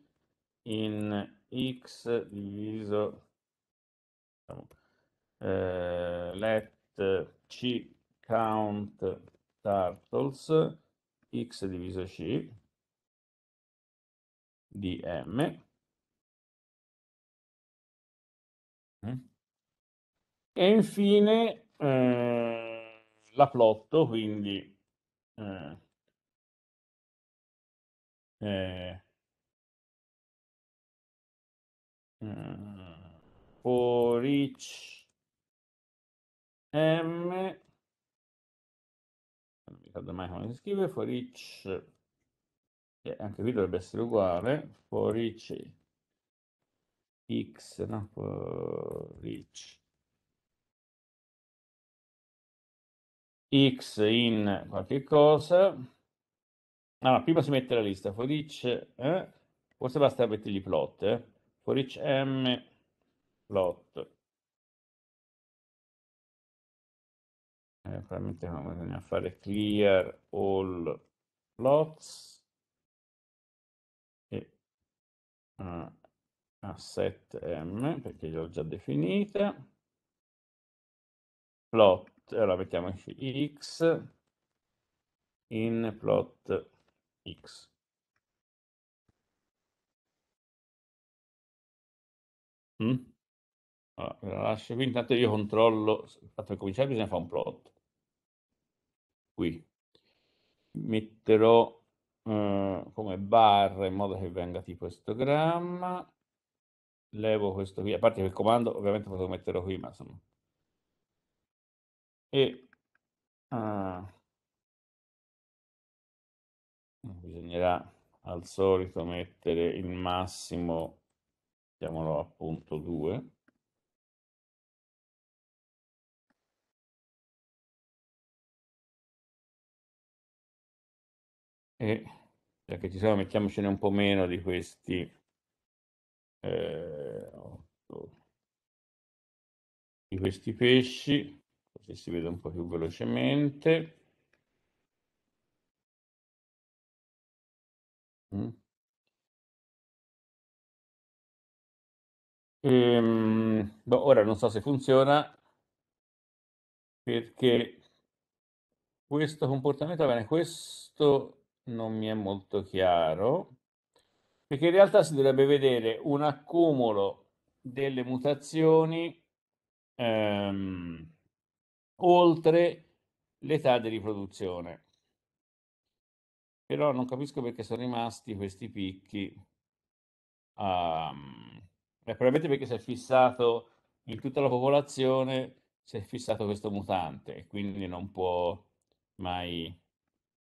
Speaker 1: in x diviso diciamo, eh, let c count turtles x diviso c
Speaker 2: di m e infine eh, la plotto quindi eh, eh, eh for
Speaker 1: each M ehm, non mi ricordo mai come si scrive for each e anche qui dovrebbe essere uguale for each x no for each x in qualche cosa allora prima si mette la lista for each eh? forse basta mettergli plot eh? for each m plot eh, probabilmente bisogna fare clear all plots e uh, eh, asset m perché l'ho già definita plot, allora mettiamoci x in plot x
Speaker 2: mm? Allora,
Speaker 1: lascio qui, intanto io controllo, fatto che cominciare bisogna fare un plot qui. Metterò eh, come barra in modo che venga tipo histogramma. Levo questo qui, a parte che il comando ovviamente potevo metterlo qui, ma insomma. E ah, bisognerà al solito mettere il massimo, chiamolo appunto 2
Speaker 2: e eh, già ci siamo mettiamocene un po' meno di
Speaker 1: questi eh, di questi pesci così si vede un po' più velocemente
Speaker 2: mm. Ehm, boh, ora non
Speaker 1: so se funziona perché questo comportamento avviene questo non mi è molto chiaro, perché in realtà si dovrebbe vedere un accumulo delle mutazioni ehm, oltre l'età di riproduzione. Però non capisco perché sono rimasti questi picchi. Um, ehm, è probabilmente perché si è fissato in tutta la popolazione, si è fissato questo mutante e quindi non può mai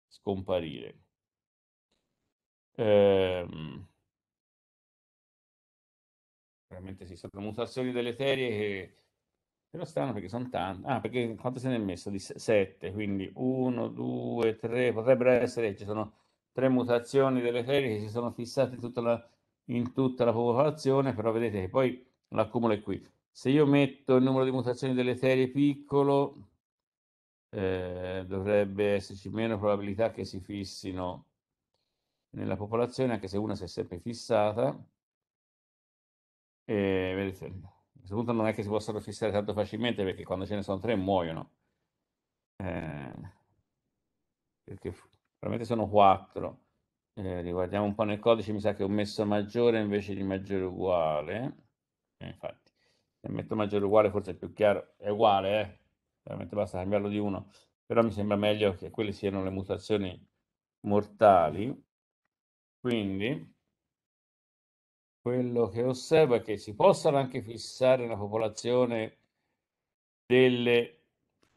Speaker 1: scomparire. Ehm veramente sì, sono mutazioni deleterie che però strano perché sono tante. Ah, perché quanto se ne è messo? Di 7, quindi 1, 2, 3, potrebbero essere, ci sono tre mutazioni deleterie che si sono fissate in tutta la, in tutta la popolazione, però vedete che poi l'accumulo è qui. Se io metto il numero di mutazioni deleterie piccolo, eh, dovrebbe esserci meno probabilità che si fissino nella popolazione, anche se una si è sempre fissata. E vedete, a questo punto non è che si possono fissare tanto facilmente perché quando ce ne sono tre muoiono. Eh, perché veramente sono quattro. Eh, riguardiamo un po' nel codice, mi sa che ho messo maggiore invece di maggiore uguale. Eh, infatti, se metto maggiore uguale forse è più chiaro, è uguale, eh? veramente basta cambiarlo di uno, però mi sembra meglio che quelle siano le mutazioni mortali. Quindi quello che osservo è che si possano anche fissare una popolazione delle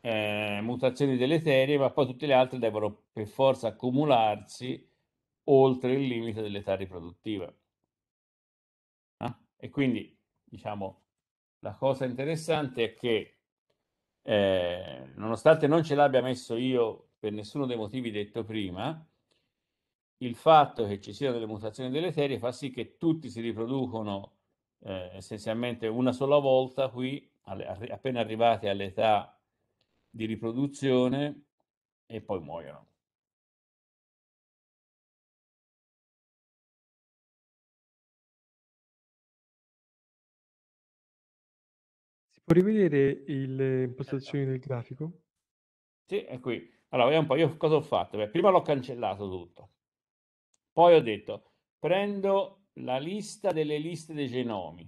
Speaker 1: eh, mutazioni deleterie, ma poi tutte le altre devono per forza accumularsi oltre il limite dell'età riproduttiva. Ah? E quindi, diciamo, la cosa interessante è che, eh, nonostante non ce l'abbia messo io per nessuno dei motivi detto prima, il fatto che ci siano delle mutazioni delle serie fa sì che tutti si riproducono eh, essenzialmente una sola volta qui, alle, arri appena arrivati all'età di riproduzione e poi
Speaker 2: muoiono. Si può rivedere le eh, esatto. impostazioni del grafico?
Speaker 1: Sì, è qui. Allora, vediamo un po', io cosa ho fatto? Beh, prima l'ho cancellato tutto poi ho detto, prendo la lista delle liste dei genomi,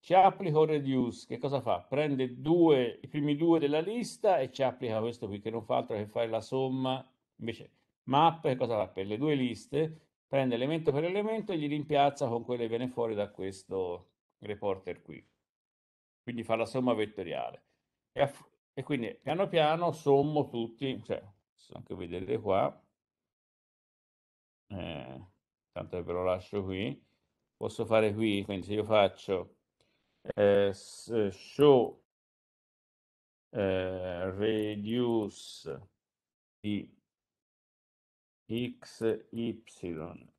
Speaker 1: ci applico reduce, che cosa fa? Prende due, i primi due della lista e ci applica questo qui che non fa altro che fare la somma, invece map che cosa fa? Per le due liste prende elemento per elemento e gli rimpiazza con quello che viene fuori da questo reporter qui. Quindi fa la somma vettoriale. E, e quindi piano piano sommo tutti, cioè, posso anche vedere qua, eh, tanto ve lo lascio qui, posso fare qui, quindi se io faccio eh, eh, show eh, reduce di x, y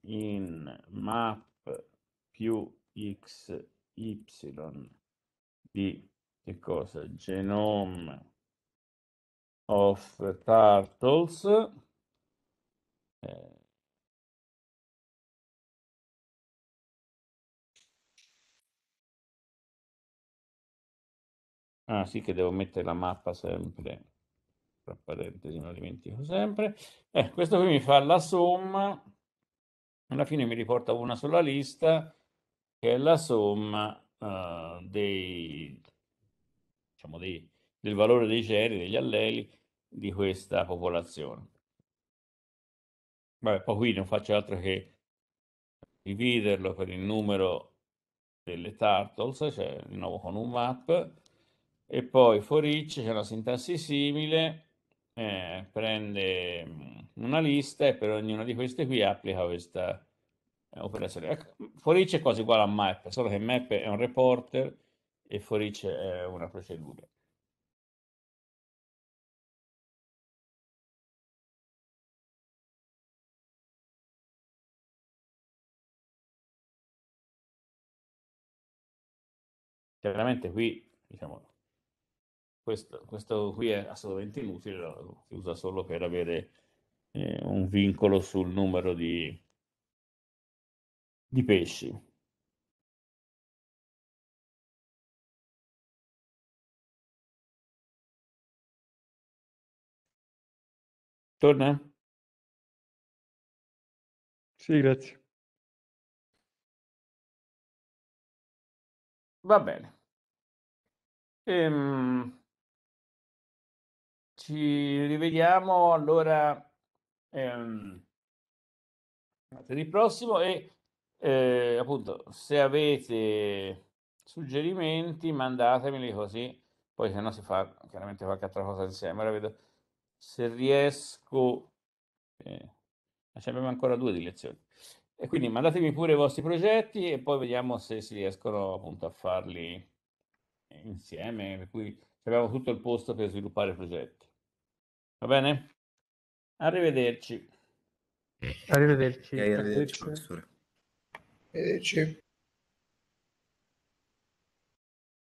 Speaker 1: in map più x, y di che cosa? Genome of
Speaker 2: turtles. Eh,
Speaker 1: Ah sì che devo mettere la mappa sempre, tra parentesi, non lo dimentico sempre. Eh, questo qui mi fa la somma, alla fine mi riporta una sola lista, che è la somma uh, dei, diciamo dei, del valore dei ceri, degli alleli di questa popolazione. Vabbè, poi qui non faccio altro che dividerlo per il numero delle turtles, cioè di nuovo con un map, e poi for each c'è una sintassi simile, eh, prende mm, una lista e per ognuna di queste qui applica questa eh, operazione. Ecco, for each è quasi uguale a map, solo che map è un reporter e for each è una procedura.
Speaker 2: Chiaramente qui
Speaker 1: diciamo, questo, questo, qui è assolutamente inutile, si usa solo per avere eh, un vincolo sul numero di,
Speaker 2: di pesci. Torna? Sì, grazie. Va bene. Ehm ci rivediamo
Speaker 1: allora ehm, il prossimo e eh, appunto se avete suggerimenti mandatemeli così poi se no si fa chiaramente qualche altra cosa insieme ora vedo se riesco eh, abbiamo ancora due di lezioni e quindi mandatemi pure i vostri progetti e poi vediamo se si riescono appunto a farli insieme per cui abbiamo tutto il posto per sviluppare progetti Va bene? Arrivederci. Eh. Arrivederci. Okay, arrivederci, professore.
Speaker 2: Arrivederci.